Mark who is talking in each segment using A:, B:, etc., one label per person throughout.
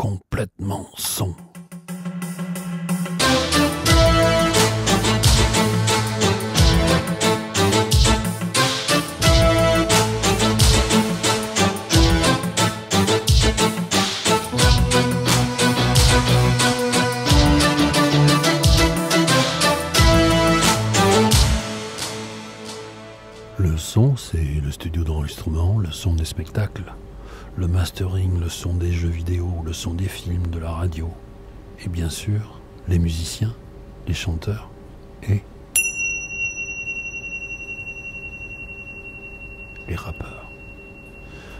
A: complètement son. Le son, c'est le studio d'enregistrement, le son des spectacles le mastering, le son des jeux vidéo, le son des films, de la radio, et bien sûr les musiciens, les chanteurs et les rappeurs.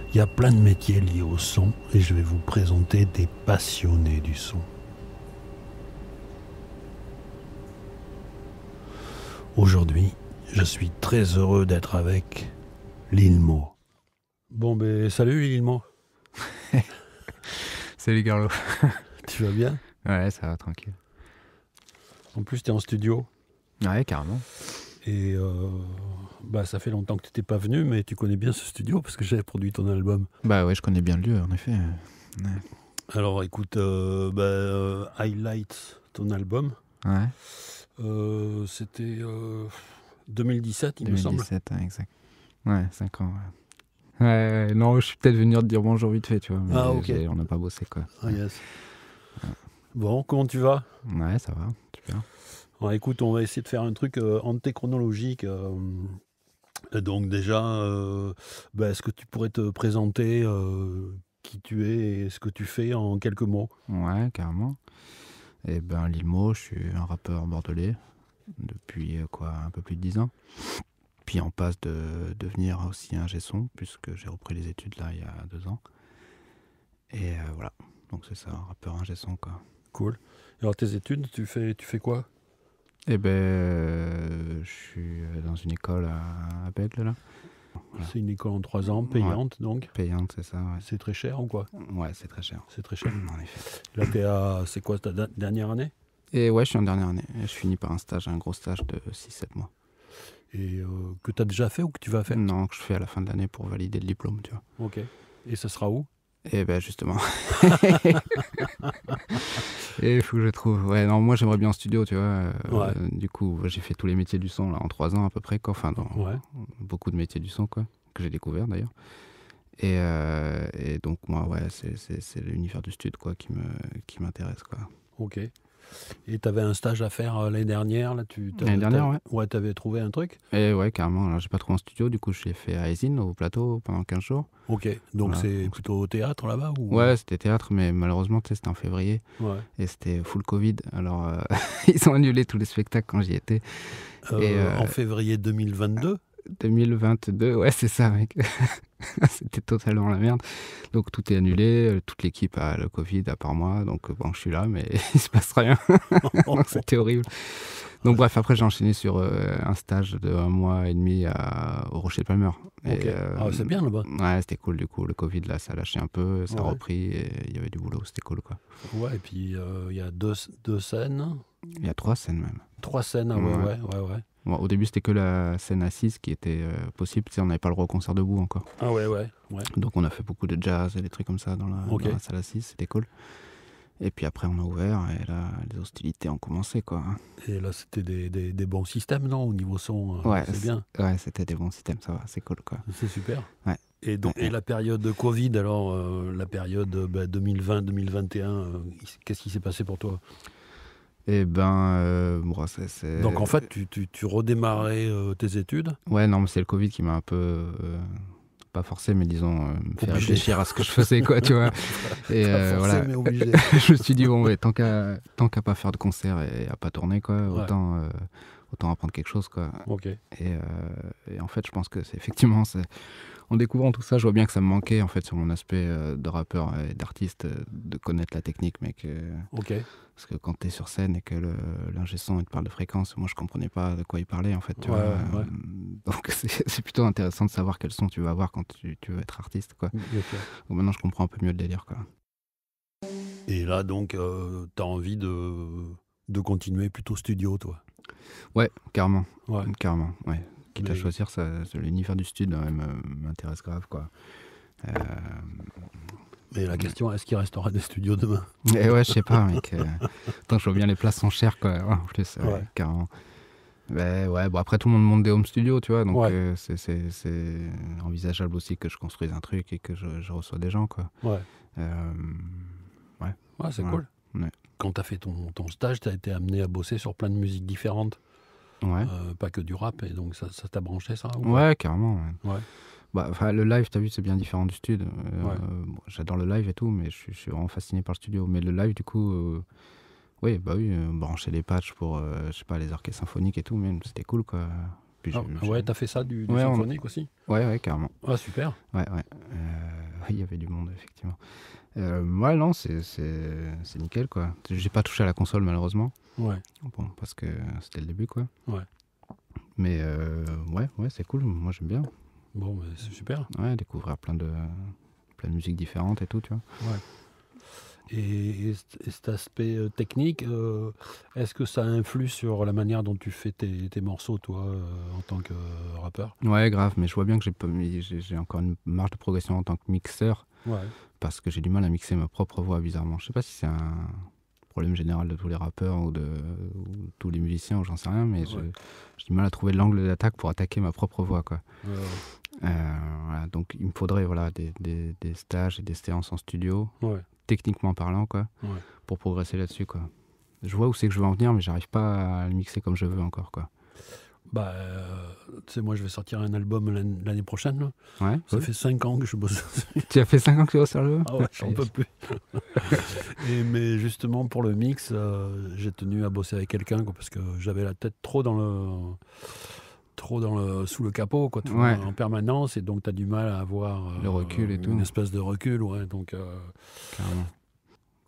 A: Il y a plein de métiers liés au son et je vais vous présenter des passionnés du son. Aujourd'hui, je suis très heureux d'être avec Lilmo. Bon ben salut Lilmo. Salut Garlo tu vas bien
B: Ouais, ça va, tranquille.
A: En plus, tu es en studio Ouais, carrément. Et euh, bah, ça fait longtemps que tu n'étais pas venu, mais tu connais bien ce studio parce que j'avais produit ton album. Bah ouais, je connais bien le lieu, en effet. Alors écoute, euh, bah, euh, Highlight, ton album. Ouais. C'était 2017, il me semble. 2017, exact. Ouais,
B: 5 ans. Ouais. Ouais, non, je suis peut-être venu te dire bonjour vite fait, tu vois. Mais ah, ok. On n'a pas bossé, quoi. Ah,
A: bon, comment tu vas Ouais, ça va, super. écoute, on va essayer de faire un truc euh, antéchronologique. Euh, donc, déjà, euh, ben, est-ce que tu pourrais te présenter qui tu es et ce que tu fais en quelques mots
B: Ouais, carrément. et eh ben, Limo, je suis un rappeur bordelais depuis quoi, un peu plus de dix ans puis en passe de devenir aussi un son, puisque j'ai repris les études là il y a deux ans. Et euh, voilà, donc c'est ça, un rappeur ingé son quoi. Cool. Et alors tes études, tu fais,
A: tu fais quoi Eh ben, euh, je suis euh, dans une école à, à là. C'est une école en trois ans, payante donc Payante, c'est ça. C'est très cher ou quoi Ouais, c'est très cher. C'est très cher. en effet. Là, C'est quoi ta dernière année Et ouais,
B: je suis en dernière année. Je finis par un stage, un gros stage de 6-7 mois
A: et euh, que tu as déjà
B: fait ou que tu vas faire Non, que je fais à la fin de l'année pour valider le diplôme, tu vois.
A: Ok. Et ça sera où
B: Eh ben justement. et eh, il faut que je trouve. Ouais, non, moi j'aimerais bien en studio, tu vois. Euh, du coup, j'ai fait tous les métiers du son là, en trois ans à peu près, Enfin, beaucoup de métiers du son, quoi, que j'ai découvert d'ailleurs. Et, euh, donc moi, ouais, c'est l'univers du studio quoi qui qui m'intéresse quoi.
A: Ok. Et tu avais un stage à faire euh, l'année dernière. Là, tu, l'année dernière, ouais. Ouais, tu avais trouvé un truc
B: Et eh ouais, carrément. Alors, j'ai pas trouvé un studio, du coup, je l'ai fait à Aisin au plateau, pendant 15 jours.
A: Ok, donc c'est plutôt au théâtre là-bas ou... Ouais,
B: c'était théâtre, mais malheureusement, c'était en février. Ouais. Et c'était full Covid. Alors, euh, ils ont annulé tous les spectacles quand j'y étais. Euh, et, En
A: février 2022
B: 2022, ouais, c'est ça, mec. C'était totalement la merde. Donc tout est annulé, euh, toute l'équipe a le Covid à part moi, donc euh, bon, je suis là, mais il se passe rien. C'était horrible. Donc bref, après j'ai enchaîné sur euh, un stage de un mois et demi à, au Rocher de Palmer. ah, c'est bien là-bas. Ouais, c'était cool du coup. Le Covid là, ça a lâché un peu, ça a repris et il y avait du boulot, c'était cool quoi.
A: Ouais, et puis il y a deux, deux scènes.
B: Il y a trois scènes même. Trois scènes, ah ouais. ouais, ouais au début, c'était que la scène assise qui était euh, possible. on n'avait pas le droit au concert debout encore. Ah ouais, ouais, ouais. Donc on a fait beaucoup de jazz et des trucs comme ça dans la, salle assise. C'était cool. Et puis après, on a ouvert et là, les hostilités ont commencé. quoi. Et là, c'était des, des, bons systèmes, non Au niveau son, euh, ouais, c'est bien. Ouais, c'était des bons systèmes, ça va, c'est cool. quoi. C'est super.
A: Ouais. Et, donc, la période de Covid, alors, euh, la période 2020-2021, bah, qu'est-ce qui s'est passé pour toi et eh ben, moi euh, c'est. Donc en fait, tu, tu, tu redémarrais euh, tes études
B: Ouais, non, mais c'est le Covid qui m'a un peu. Euh, pas forcé, mais disons, fait réfléchir à ce que je faisais, quoi, tu vois. Et voilà. je me suis dit, bon, tant qu'à, tant qu'à pas faire de concert et à pas tourner, quoi, autant autant apprendre quelque chose. Quoi. Euh, et, en fait, je pense que c'est effectivement, en découvrant tout ça, je vois bien que ça me manquait en fait sur mon aspect euh, de rappeur et d'artiste euh, de connaître la technique, que Parce que quand tu es sur scène et que l'ingé son il te parle de fréquence, moi je comprenais pas de quoi il parlait en fait. Donc c'est plutôt intéressant de savoir quel son tu vas avoir quand tu, veux être artiste. Quoi. Mm, maintenant je comprends un peu mieux le délire.
A: Quoi. Et là donc, euh, tu as envie de, de continuer
B: plutôt studio toi Ouais, carrément. Ouais. Quitte à choisir, ça, l'univers du studio m'intéresse grave, quoi. Euh, mais la
A: question, est-ce qu'il restera des studios demain
B: Eh ouais, je sais pas, mec. Euh. Tant je vois bien, les places sont chères, quoi. ouais. carrément. Ben, après, tout le monde monte des home studios, tu vois. Donc, euh, c'est envisageable aussi que je construise un truc et que je, reçois des gens, quoi. Ouais.
A: ouais. c'est cool. Quand tu as fait ton, stage, tu as été amené à bosser sur plein de musiques différentes. Euh, pas que du rap, et donc ça, t'a branché ça Ouais,
B: carrément. Ouais. Bah, le live, t'as vu, c'est bien différent du studio. Euh, j'adore le live et tout, mais je, suis vraiment fasciné par le studio. Mais le live, du coup, euh, oui, bah oui, brancher les patchs pour, je sais pas, les orchestres symphoniques et tout, c'était cool quoi.
A: Ah, ah ouais, t'as fait ça du, symphonique aussi Ouais,
B: ouais, carrément. Ah, super. Ouais, ouais. Il y avait du monde, effectivement. Euh, ouais, non, c'est nickel, quoi. J'ai pas touché à la console, malheureusement. Ouais. Bon, parce que c'était le début, quoi. Ouais. Mais euh, ouais, ouais, c'est cool. Moi, j'aime bien.
A: Bon, bah, c'est super.
B: Ouais, découvrir plein de, plein de musiques différentes et tout, tu vois.
A: Ouais. Et, cet aspect euh, technique, euh, est-ce que ça influe sur la manière dont tu fais tes, tes morceaux, toi, en tant que rappeur Ouais,
B: grave, mais je vois bien que j'ai encore une marge de progression en tant que mixeur. Parce que j'ai du mal à mixer ma propre voix, bizarrement. Je sais pas si c'est un problème général de tous les rappeurs ou de, tous les musiciens, ou j'en sais rien, mais j'ai du mal à trouver l'angle d'attaque pour attaquer ma propre voix. Quoi. Euh, donc il me faudrait voilà, des, des, des, stages et des séances en studio, techniquement parlant, quoi,
A: pour progresser là-dessus. Quoi.
B: Je vois où c'est que je veux en venir, mais
A: j'arrive pas à le mixer comme je veux encore. Quoi. Bah, c'est euh, tu sais, moi, je vais sortir un album l'année prochaine. Ouais, ça fait 5 ans que je bosse. tu
B: as fait 5 ans que tu bosses sur
A: le Ah ouais, j'en peux plus. Et, mais justement, pour le mix, euh, j'ai tenu à bosser avec quelqu'un, parce que j'avais la tête trop dans le trop dans le, sous le capot quoi, en permanence et donc tu as du mal à avoir le euh, recul et tout. une espèce de recul ouais donc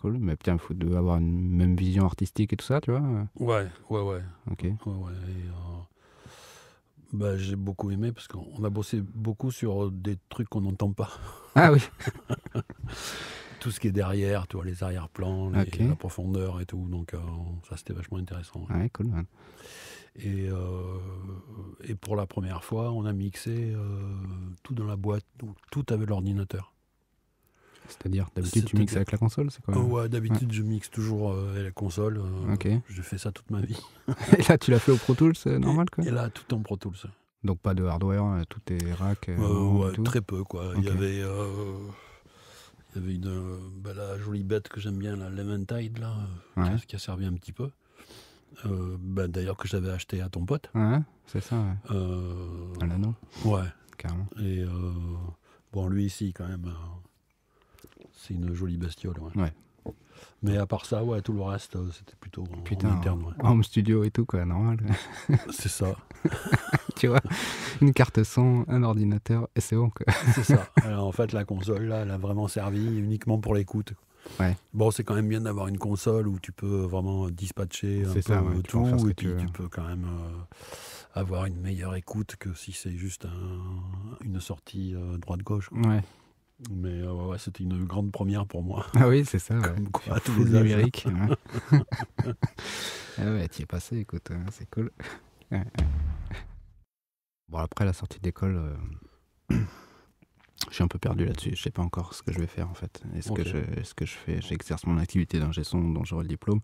B: cool mais putain il faut avoir une même vision artistique et tout ça tu vois ouais ouais ouais
A: ok ouais, ouais. Et, bah, j'ai beaucoup aimé parce qu'on a bossé beaucoup sur euh, des trucs qu'on n'entend pas. Ah oui Tout ce qui est derrière, tu vois, les arrière-plans, la profondeur et tout. Donc euh, ça, c'était vachement intéressant. Ah cool. Et, euh, et pour la première fois, on a mixé tout dans la boîte, tout avec l'ordinateur. C'est-à-dire, d'habitude, tu mixes avec la console c'est quoi oh, Ouais, d'habitude, je mixe toujours avec euh, la console. Euh, ok. Je fais ça toute ma vie.
B: et là, tu l'as fait au Pro Tools, normal quoi Et là,
A: tout en Pro Tools.
B: Donc pas de hardware, euh, tout est rack Ouais, très peu quoi. Il y avait.
A: il y avait une, bah, la jolie bête que j'aime bien, la Lemon Tide, là, qui, a servi un petit peu. Bah, d'ailleurs, que j'avais acheté à ton pote. c'est ça, ouais. à l'anneau Ouais. Carrément. Et bon, lui ici, quand même. C'est une jolie bestiole. Ouais. Mais à part ça, ouais, tout le reste, euh, c'était plutôt en, interne. Home
B: studio et tout, quoi, normal. C'est ça. tu vois, une carte son, un ordinateur, et c'est bon, C'est ça.
A: Alors, en fait, la console, là, elle a vraiment servi uniquement pour l'écoute. Ouais. Bon, c'est quand même bien d'avoir une console où tu peux vraiment dispatcher un peu tout, et puis tu, peux quand même euh, avoir une meilleure écoute que si c'est juste une sortie euh, droite-gauche. Ouais. Mais euh, ouais, c'était une grande première pour moi. Ah oui, c'est ça. Comme quoi, ouais. ah ouais,
B: t'y es passé, écoute, hein, c'est cool. bon, après la sortie d'école, euh, je suis un peu perdu là-dessus. Je sais pas encore ce que je vais faire en fait. Est-ce que, je, est -ce que je fais, j'exerce mon activité d'ingé son dont j'aurai le diplôme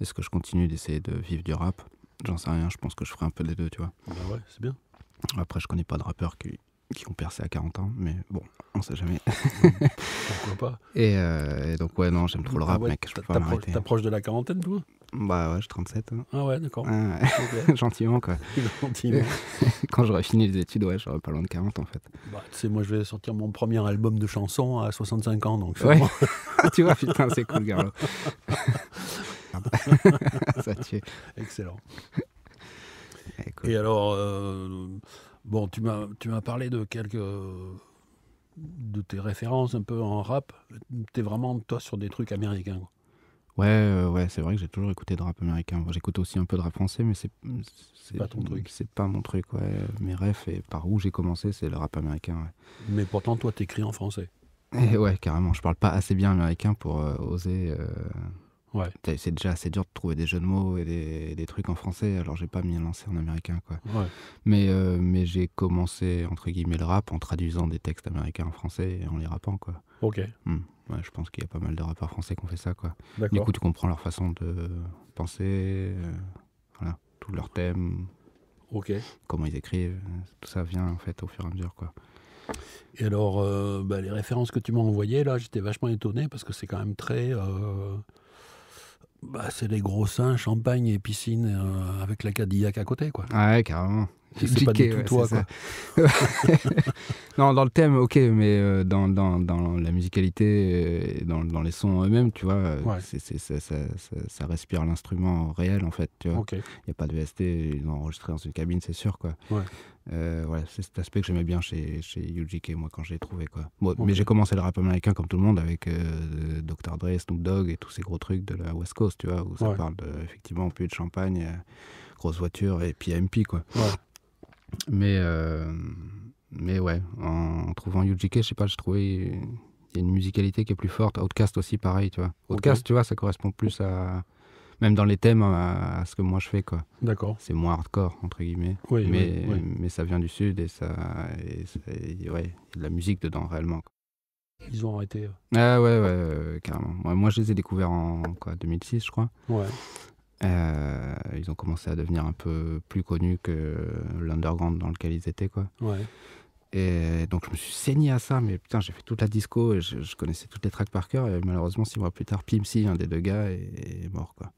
B: Est-ce que je continue d'essayer de vivre du rap J'en sais rien, je pense que je ferai un peu les deux, tu vois. Bah ouais, c'est bien. Après, je connais pas de rappeur qui, qui ont percé à 40 ans, mais bon, on sait jamais. Pourquoi pas euh, et, donc, ouais, non, j'aime trop le ah rap, mec. Je peux pas m'arrêter.
A: T'approches de la quarantaine, toi
B: Bah ouais, j'ai 37. Hein.
A: Ah ouais, d'accord. Gentiment, quoi. Gentiment. Quand j'aurai fini les études, ouais, j'aurai pas loin de 40, en fait. Bah, tu sais, moi, je vais sortir mon premier album de chansons à 65 ans, donc. Ouais. tu vois, putain, c'est cool, Garlo. Ça tue. Excellent. Eh, et, alors. Euh, Bon, tu m'as, tu m'as parlé de quelques de tes références un peu en rap. T'es vraiment toi sur des trucs américains.
B: Ouais, euh, ouais, c'est vrai que j'ai toujours écouté de rap américain. J'écoute aussi un peu de rap français, mais c'est c'est pas ton truc. C'est pas mon truc, ouais. Mes rêves et par où j'ai commencé, c'est le rap américain.
A: Mais pourtant, toi, t'écris en français.
B: Eh ouais, carrément. Je parle pas assez bien américain pour euh, oser. Euh, c'est déjà assez dur de trouver des jeux de mots et des, trucs en français, alors j'ai pas mis à lancer en américain. Quoi. Mais, euh, mais j'ai commencé, entre guillemets, le rap en traduisant des textes américains en français et en les rappant. Quoi. Ok. Hmm. je pense qu'il y a pas mal de rappeurs français qui ont fait ça. Quoi. Du coup, tu comprends leur façon de penser, euh, voilà, tous leurs thèmes, comment ils écrivent, tout ça vient en fait
A: au fur et à mesure. Quoi. Et alors, euh, bah, les références que tu m'as envoyées, là, j'étais vachement étonné parce que c'est quand même très bah, c'est les gros seins, champagne et piscine euh, avec la Cadillac à côté, quoi. Ouais, carrément.
B: C'est pas tout toi, quoi. non, dans le thème, ok, mais euh, dans, dans, dans la musicalité, euh, dans, dans les sons eux-mêmes, tu vois, ça, euh, ça, respire l'instrument réel, en fait, tu vois. Il n'y a pas de VST, ils l'ont enregistré dans une cabine, c'est sûr, quoi. Ouais. voilà, c'est cet aspect que j'aimais bien chez, chez UGK, moi, quand je l'ai trouvé, quoi. Bon, Mais j'ai commencé le rap américain, comme tout le monde, avec Dr. Dre, Snoop Dogg et tous ces gros trucs de la West Coast, tu vois, où ça parle, effectivement, plus de champagne, grosse voiture et puis MP, quoi. Mais, euh, mais ouais, en, trouvant UGK, je sais pas, je trouvais il y a une musicalité qui est plus forte. Outcast aussi, pareil, tu vois. Outcast, tu vois, ça correspond plus à. Même dans les thèmes, à, ce que moi je fais, quoi. D'accord. C'est moins hardcore, entre guillemets. Oui, mais, mais ça vient du Sud et ça. Et, ouais, il y a de la musique dedans, réellement. Ils ont arrêté. Euh. Ah ouais, ouais, carrément. Moi, moi, je les ai découverts en quoi, 2006, je crois. Ouais. Euh, ils ont commencé à devenir un peu plus connus que l'underground dans lequel ils étaient. Quoi. Et donc je me suis saigné à ça, mais putain, j'ai fait toute la disco, et je, connaissais toutes les tracks par cœur, et malheureusement, six mois plus tard, Pimsy, un des deux gars, est, mort. quoi.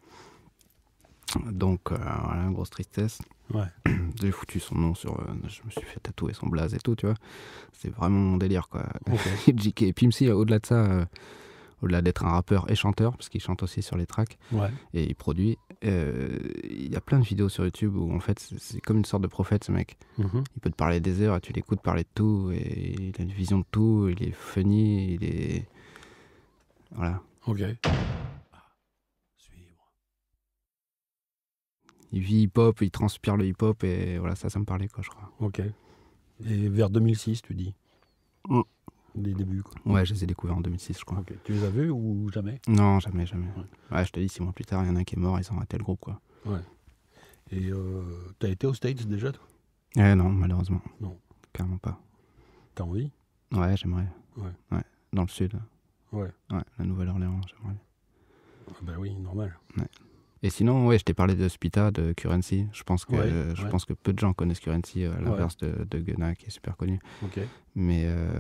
B: Donc, euh, voilà, grosse tristesse. J'ai foutu son nom sur. Euh, je me suis fait tatouer son blaze et tout, tu vois. C'est vraiment mon délire, quoi. et Pimsy, au-delà de ça, au-delà d'être un rappeur et chanteur, parce qu'il chante aussi sur les tracks, et il produit, euh, il y a plein de vidéos sur YouTube où en fait c'est comme une sorte de prophète ce mec. Mhm. Il peut te parler des heures et tu l'écoutes parler de tout et il a une vision de tout, il est funny, il est... Voilà. Ok. il vit hip-hop, il transpire le hip-hop, et voilà, ça, ça me parlait, quoi, je crois. Ok. Et
A: vers 2006, tu dis mm des débuts quoi. Ouais, je les ai découverts en 2006, je crois. Okay. Tu les as vus ou jamais Non,
B: jamais, jamais. Ouais. je te dis, six mois plus tard, il y en a un qui est mort, ils ont raté le groupe, quoi.
A: Ouais. Et euh, t'as été aux States déjà, toi
B: eh Non, malheureusement. Non. Carrément pas. T'as envie Ouais, j'aimerais. Ouais. ouais. Dans le sud. Ouais. Ouais, la Nouvelle-Orléans, j'aimerais.
A: Ah bah oui, normal.
B: Ouais. Et sinon, ouais, je t'ai parlé de Spita, de Currency. Je pense que, je pense que peu de gens connaissent Currency, euh, à l'inverse de, de Gunna, qui est super connu. Mais euh,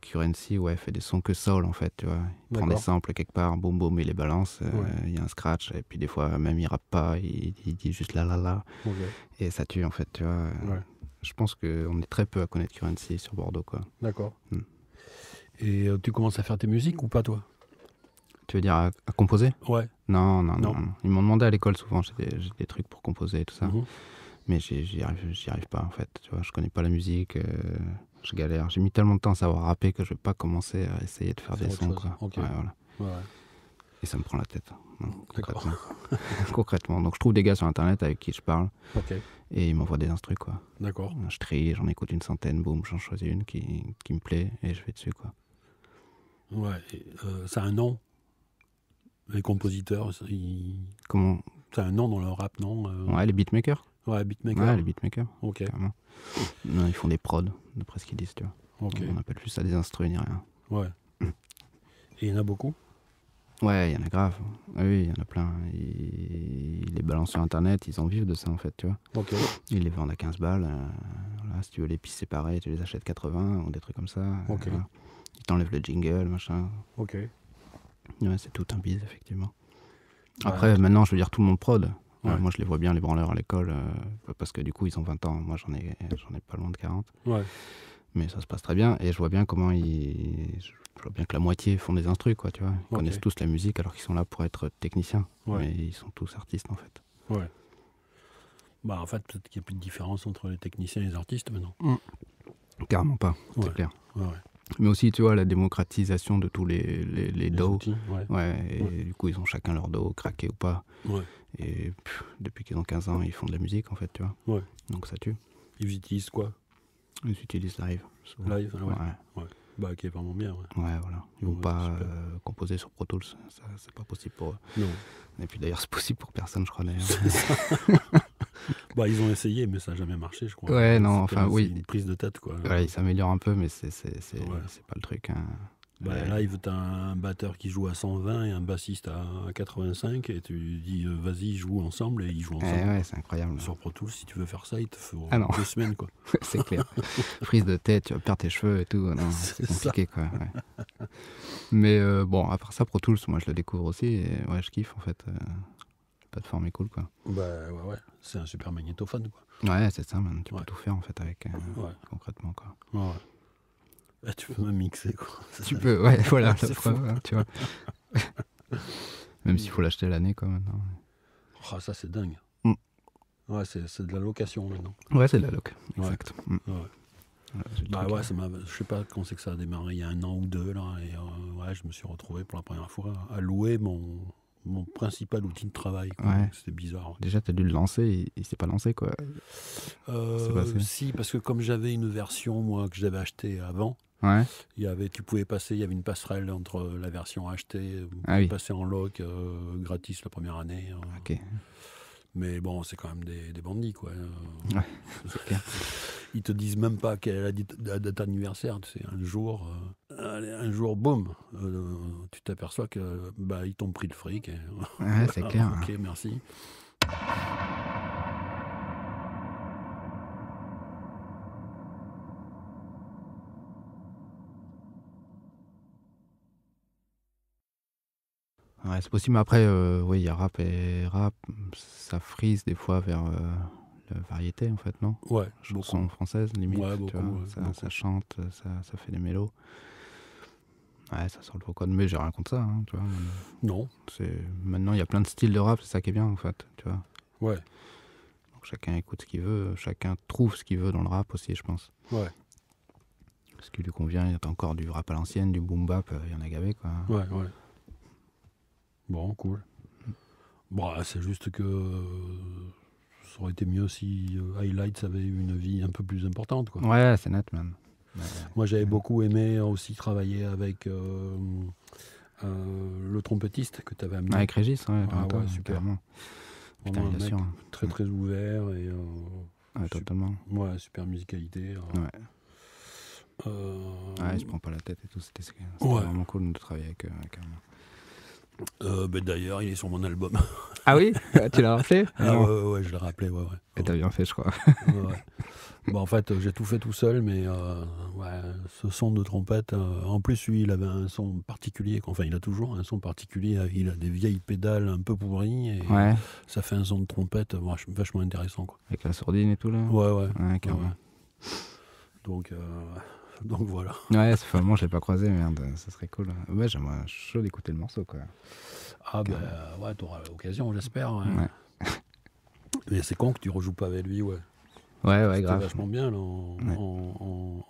B: Currency, ouais, fait des sons que soul, en fait, tu vois. Il prend des samples quelque part, boum boum, il les balance, euh, il y a un scratch, et puis des fois, même il rappe pas, il, dit juste la la la. Et ça tue, en fait, tu vois. Je pense qu'on est très peu à connaître Currency sur Bordeaux, quoi. D'accord. Hmm.
A: Et euh, tu commences à faire tes musiques ou pas, toi
B: tu veux dire à, composer Ouais. Non, non, non à l'école souvent, j'ai des, trucs pour composer et tout ça. Mhm. Mais j'y arrive, arrive, pas en fait. Tu vois, je connais pas la musique, euh, je galère. J'ai mis tellement de temps à savoir rapper que je vais pas commencer à essayer de faire des sons. Quoi. Et ça me prend la tête. Hein, concrètement. Donc je trouve des gars sur internet avec qui je parle. Et ils m'envoient des instrus quoi. D'accord. Je trie, j'en écoute une centaine, boum, j'en choisis une qui, qui me plaît et je vais dessus quoi.
A: Ouais, euh, ça a un nom les compositeurs, ils... Comment C'est un nom dans le rap, non euh Ouais, les beatmakers. Ouais, beatmakers. Ouais, les beatmakers. Ok.
B: Non, ils font des prods,
A: d'après ce qu'ils disent, tu vois. On appelle
B: plus ça des instruments, ni rien.
A: Ouais. Et il y en a beaucoup
B: Ouais, il y en a grave. Ah oui, il y en a plein. Ils... les balancent sur Internet, ils en vivent de ça en fait, tu vois. Ok. Ils les vendent à 15 balles. Euh, si tu veux les pistes séparées, tu les achètes 80 ou des trucs comme ça. Ok. ils t'enlèvent le jingle, machin. Ok. Ouais, c'est tout un biz effectivement. Après, maintenant, je veux dire, tout le monde prod. moi, je les vois bien, les branleurs à l'école, euh, parce que du coup, ils ont 20 ans. Moi, j'en ai, j'en ai pas loin de 40. Ouais. Mais ça se passe très bien. Et je vois bien comment ils. Je vois bien que la moitié font des instrus, quoi, tu vois. Ils connaissent tous la musique alors qu'ils sont là pour être techniciens. Mais ils sont tous artistes, en fait.
A: Ouais. Bah, en fait, peut-être qu'il n'y a plus de différence entre les techniciens et les artistes maintenant. Mm.
B: Carrément pas, c'est clair mais aussi, tu vois, la démocratisation de tous les, les, les dos. ouais. et du coup, ils ont chacun leur dos, craqué ou pas. Et depuis qu'ils ont 15 ans, ils font de la musique, en fait, tu vois. Donc ça tue. Ils utilisent quoi Ils utilisent live. Live,
A: ouais. Bah, qui est vraiment bien, ouais.
B: voilà. Ils vont pas euh,
A: composer sur Pro Tools, c'est pas possible pour eux. Non. Et puis d'ailleurs, c'est possible pour personne, je crois, d'ailleurs. bah, ils ont essayé, mais ça n'a jamais marché, je crois. Ouais, non, enfin, oui. Une prise de tête, quoi. Ouais,
B: ça s'améliorent un peu, mais c'est pas le truc. Là,
A: il veut un batteur qui joue à 120 et un bassiste à 85, et tu dis euh, vas-y, joue ensemble, et ils jouent eh ensemble. ouais, c'est incroyable. Sur Pro Tools, si tu veux faire ça, il te faut ah deux semaines. quoi. c'est clair.
B: Prise de tête, tu vas perdre tes cheveux et tout. C'est compliqué. Quoi, Mais euh, bon, à part ça, Pro Tools, moi je le découvre aussi, et ouais, je kiffe en fait. Euh plateforme est cool, quoi.
A: Bah ouais, ouais. c'est un super magnétophone, quoi. Ouais,
B: c'est ça, man. Tu peux tout faire, en fait, avec, euh, ouais.
A: concrètement, quoi. Ouais. Bah, tu peux même mixer, quoi. Tu peux, ouais, voilà, la preuve, hein, tu vois.
B: même s'il faut l'acheter l'année, quoi, maintenant.
A: Oh, ça, c'est dingue. Mm. Ouais, c'est c'est de la location, maintenant. Ouais, c'est de la loc, exact. Mm. Bah ouais, hein. ça je sais pas quand c'est que ça a démarré, il y a un an ou deux, là, et euh, ouais, je me suis retrouvé pour la première fois à louer mon, mon principal outil de travail. C'était bizarre. Déjà,
B: tu as dû le lancer et il s'est pas lancé, quoi. Euh, si,
A: parce que comme j'avais une version, moi, que j'avais achetée avant, il y avait, tu pouvais passer, il y avait une passerelle entre la version achetée, ou ah passer en lock euh, gratis la première année. Hein. Ok. Mais bon, c'est quand même des, bandits, quoi. Hein. Ouais, Ils te disent même pas quelle est la date anniversaire. Tu un jour, euh, un jour, boum, euh, tu t'aperçois que bah, ils t'ont pris le fric. Ouais, c'est clair. Hein. ok, merci.
B: Ouais, c'est possible. Mais après, euh, oui, il y a rap et rap. Ça frise des fois vers variété en fait, non Ouais, chanson française limite, ouais, beaucoup, ça, chante, ça, ça, fait des mélos. Ouais, ça sort le code, mais j'ai rien contre ça, hein, tu vois. Non. C'est maintenant il y a plein de styles de rap, c'est ça qui est bien en fait, tu vois. Ouais. Donc chacun écoute ce qu'il veut, chacun trouve ce qu'il veut dans le rap aussi, je pense. Ouais. Ce qui lui convient, il y a encore du rap à l'ancienne, du boom bap, euh, il y en a gavé quoi. Ouais, ouais.
A: Bon, cool. Bon, bah, c'est juste que euh, ça aurait été mieux si euh, Highlights avait eu une vie un peu plus importante. Quoi. Ouais, c'est net même. Moi, j'avais beaucoup aimé aussi travailler avec euh, euh, le trompettiste que tu avais amené. Avec Régis, ouais, ah, ouais super. Hein. Très, très ouvert et. Euh, totalement. Ouais, super musicalité. Hein. ouais. Euh... Ah, il se prend pas la tête et tout. C'était vraiment cool de travailler avec, avec un... Euh, ben D'ailleurs, il est sur mon album. Ah oui bah, Tu l'as rappelé ah ouais, je l'ai rappelé, Et t'as bien fait, je crois. en fait, j'ai tout fait tout seul, mais euh, ce son de trompette, euh, en plus, lui, il avait un son particulier, enfin, il a toujours un son particulier, il a des vieilles pédales un peu pourries, et ça fait un son de trompette vachement intéressant.
B: Avec la sourdine et tout, là Ouais, ouais.
A: Donc, Donc voilà.
B: Ouais, c'est vraiment, je l'ai pas croisé, merde, ça serait cool. Ouais, j'aimerais chaud
A: d'écouter le morceau, quoi. Ah, ben bah, ouais, t'auras l'occasion, j'espère. Mais c'est con que tu rejoues pas avec lui, ouais. Ouais, ouais, grave. vachement bien en,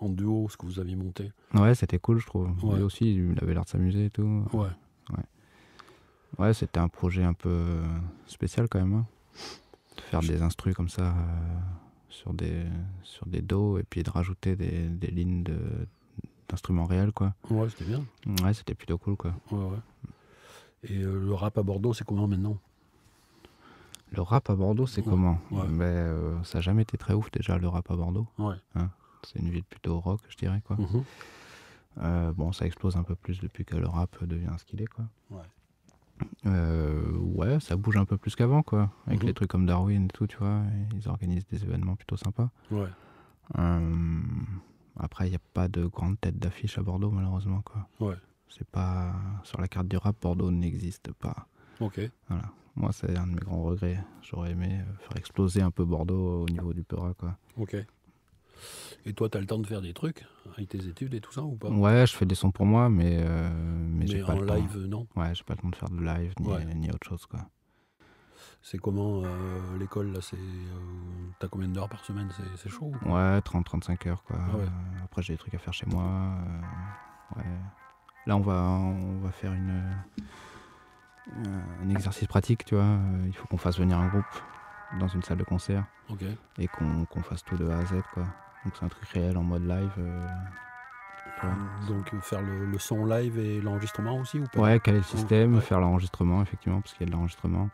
A: duo, ce que vous aviez monté.
B: Ouais, c'était cool, je trouve. Ouais. aussi, il avait l'air de s'amuser et tout. Ouais. Ouais, c'était un projet un peu spécial quand même. Hein. De faire des instrus comme ça. Euh, sur des, sur des dos et puis de rajouter des, lignes de, d'instruments réels, quoi. Ouais, c'était bien. Ouais, c'était plutôt cool, quoi. Ouais, ouais. Et euh, le rap à Bordeaux, c'est comment maintenant Le rap à Bordeaux, c'est comment Mais, ben, euh, Ça n'a jamais été très ouf, déjà, le rap à Bordeaux. Ouais. Hein, c'est une ville plutôt rock, je dirais, quoi. Mhm. Euh, bon, ça explose un peu plus depuis que le rap devient ce qu'il est, quoi. Euh, ouais, ça bouge un peu plus qu'avant, quoi. Avec les mhm. trucs comme Darwin et tout, tu vois. Ils organisent des événements plutôt sympas. Ouais. Euh, après, il n'y a pas de grande tête d'affiche à Bordeaux, malheureusement, quoi. Ouais. C'est pas. Sur la carte du rap, Bordeaux n'existe pas. Ok. Voilà. Moi, c'est un de mes grands regrets. J'aurais aimé euh, faire exploser un peu Bordeaux au niveau du Pera, quoi.
A: Ok. Et toi, tu as le temps de faire des trucs avec tes études et tout ça ou pas Ouais, je fais des
B: sons pour moi, mais, euh, mais, j'ai pas le temps. live, non Ouais, j'ai pas le temps de faire de live ni, autre
A: chose, quoi. C'est comment euh, l'école là c'est euh, T'as combien d'heures par semaine C'est chaud
B: Ouais, 30-35 heures quoi. Ah après j'ai des trucs à faire chez moi. Là on va on va faire une un exercice pratique, tu vois. Il faut qu'on fasse venir un groupe dans une salle de concert Ok. et qu'on fasse tout de A à Z quoi. Donc c'est un truc réel en mode live.
A: Euh, ah, donc euh, faire le, son live et l'enregistrement aussi ou pas Ouais, caler le système,
B: faire l'enregistrement effectivement, parce qu'il y a de l'enregistrement.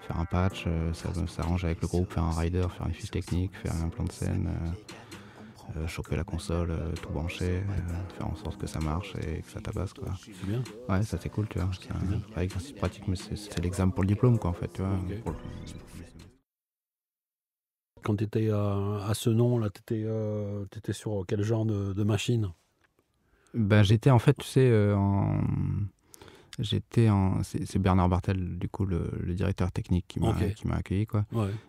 B: Faire un patch, euh, s'arranger ça s'arrange avec le groupe, faire un rider, faire une fiche technique, faire un plan de scène, choquer la console, tout brancher, faire en sorte que ça marche et que ça tabasse quoi. C'est bien. Ouais, ça c'est cool, tu vois. C'est pratique, mais c'est l'examen pour le diplôme quoi en fait, tu vois
A: quand tu étais à, ce nom-là, tu étais, euh, sur quel genre de, machine
B: ben, J'étais en fait, tu sais, euh, j'étais en... C'est Bernard Bartel, du coup, le, directeur technique qui m'a accueilli. Quoi.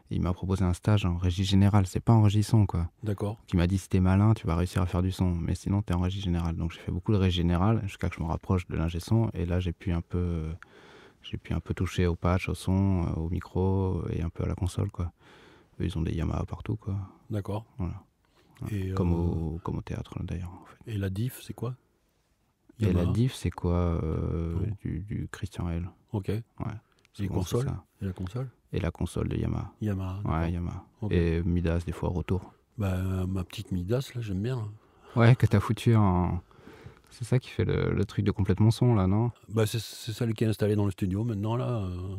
B: Il m'a proposé un stage en régie générale, c'est pas en régie son. quoi. D'accord. Qui m'a dit, si es malin, tu vas réussir à faire du son, mais sinon, tu es en régie générale. Donc j'ai fait beaucoup de régie générale jusqu'à que je me rapproche de l'ingé son, et là, j'ai pu un peu... J'ai pu un peu toucher au patch, au son, euh, au micro et un peu à la console, quoi ils ont des Yamaha partout, quoi. D'accord. Euh, comme, au, comme théâtre, d'ailleurs.
A: Et la diff, c'est quoi et la diff,
B: c'est quoi euh, du, Christian L. Ok. Ouais. Et, console et la console Et la console de Yamaha. Yamaha. Ouais, Yamaha. Et Midas, des fois, retour.
A: Bah, ma petite Midas, là, j'aime bien.
B: Ouais, que t'as foutu en. C'est ça qui fait le, truc de complètement son, là, non
A: Bah, c'est celle qui est installée dans le studio maintenant, là. Euh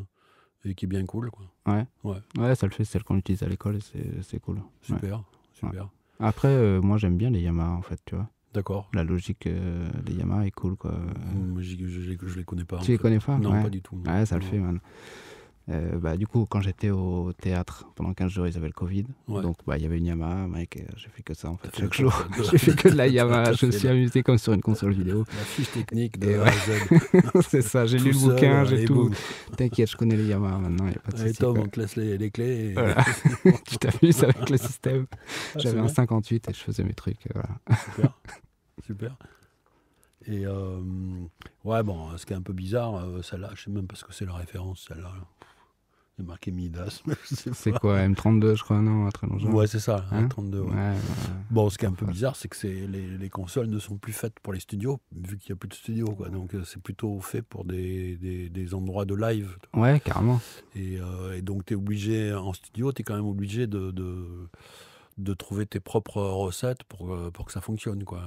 A: et qui est bien cool. Quoi.
B: Ouais. ouais. ça le fait, C'est celle qu'on utilise à l'école, et c'est cool. Super, super. Après, euh, moi j'aime bien les Yamaha en fait, tu vois. D'accord. La logique euh, des Yamaha est cool quoi. Je, je, je, les connais pas. Tu les connais pas Non, pas du tout. Ouais, ça le fait, man. Euh, bah, du coup, quand j'étais au théâtre pendant 15 jours, ils avaient le Covid. Donc, bah, il y avait une Yamaha, mec, euh, j'ai fait que ça en fait, chaque jour. j'ai fait que de la Yamaha, je me suis amusé comme sur une console vidéo. La fiche technique de ouais. C'est ça, j'ai lu le bouquin, j'ai tout. T'inquiète, je connais les Yamaha maintenant, il n'y a pas de souci. Tom, on te laisse les, clés. tu t'amuses avec le système. Ah, J'avais un 58 et je faisais mes trucs. Euh, voilà.
A: Super. Super. Et euh, ouais, bon, ce qui est un peu bizarre, euh, celle-là, je sais même pas ce que c'est la référence, celle-là. là c'est marqué Midas. C'est quoi,
B: M32, je crois, non, très longtemps. Ouais, c'est ça, hein M32. Ouais. bon, ce qui est un peu
A: bizarre, c'est que les, les, consoles ne sont plus faites pour les studios, vu qu'il n'y a plus de studios. Quoi. Donc, euh, c'est plutôt fait pour des, des, endroits de live. Ouais, carrément. Et, euh, donc, tu es obligé, en studio, tu es quand même obligé de, de, de, trouver tes propres recettes pour, euh, pour que ça fonctionne. quoi.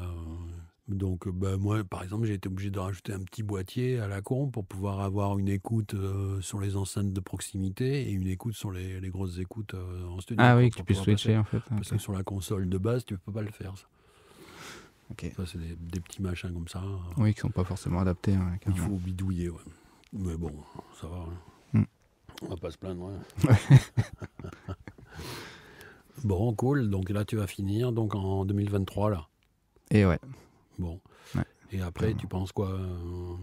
A: Donc, euh, ben, moi, par exemple, j'ai été obligé de rajouter un petit boîtier à la con pour pouvoir avoir une écoute euh, sur les enceintes de proximité et une écoute sur les, grosses écoutes euh, en studio. Ah oui, que tu puisses switcher en fait. Parce que sur la console de base, tu ne peux pas le faire. Ça. ça c'est des, petits machins comme ça. Hein. Oui, qui ne sont pas
B: forcément adaptés. Hein, Il faut
A: bidouiller, Mais bon, ça va. Hein. Hmm. On va pas se plaindre. bon, cool. Donc là, tu vas finir donc en 2023, là. Et ouais. Bon. Et après, tu penses quoi euh,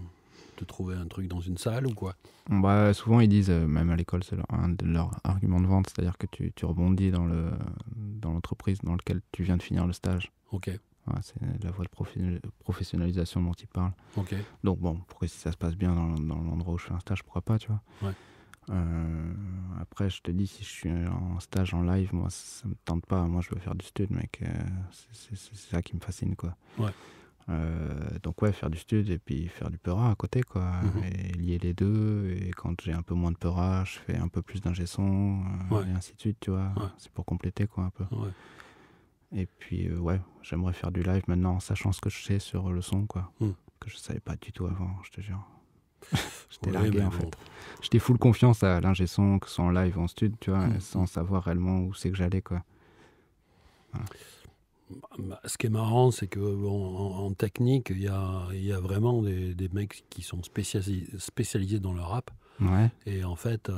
A: Te trouver un truc dans une salle ou quoi
B: bah, Souvent, ils disent, euh, même à l'école, c'est leur, un de leurs arguments de vente, c'est-à-dire que tu, tu, rebondis dans, le, dans l'entreprise dans laquelle tu viens de finir le stage. Ok. c'est la voie de professionnalisation dont ils parlent. Ok. Donc, bon, pour si ça se passe bien dans, l'endroit où je fais un stage, pourquoi pas, tu vois ouais. Euh, après, je te dis, si je suis en stage en live, moi, ça me tente pas. Moi, je veux faire du stud, mec. C'est, c'est ça qui me fascine, quoi. Ouais. Euh, donc ouais, faire du stud et puis faire du peura à côté, quoi. Mhm. Et lier les deux. Et quand j'ai un peu moins de peura, je fais un peu plus d'ingé son, euh, et ainsi de suite, tu vois. C'est pour compléter, quoi, un peu. Et puis euh, ouais, j'aimerais faire du live maintenant en sachant ce que je sais sur le son, quoi. Hmm. Que je savais pas du tout avant, je te jure. J'étais largué en fait. J'étais full confiance à l'ingé son, que ce soit en live en stud, tu vois, hmm. sans savoir réellement où c'est que j'allais, quoi.
A: Voilà. Ce qui est marrant, c'est que en, technique, il y a, vraiment des, mecs qui sont spécialisés dans le rap. Et en fait, euh,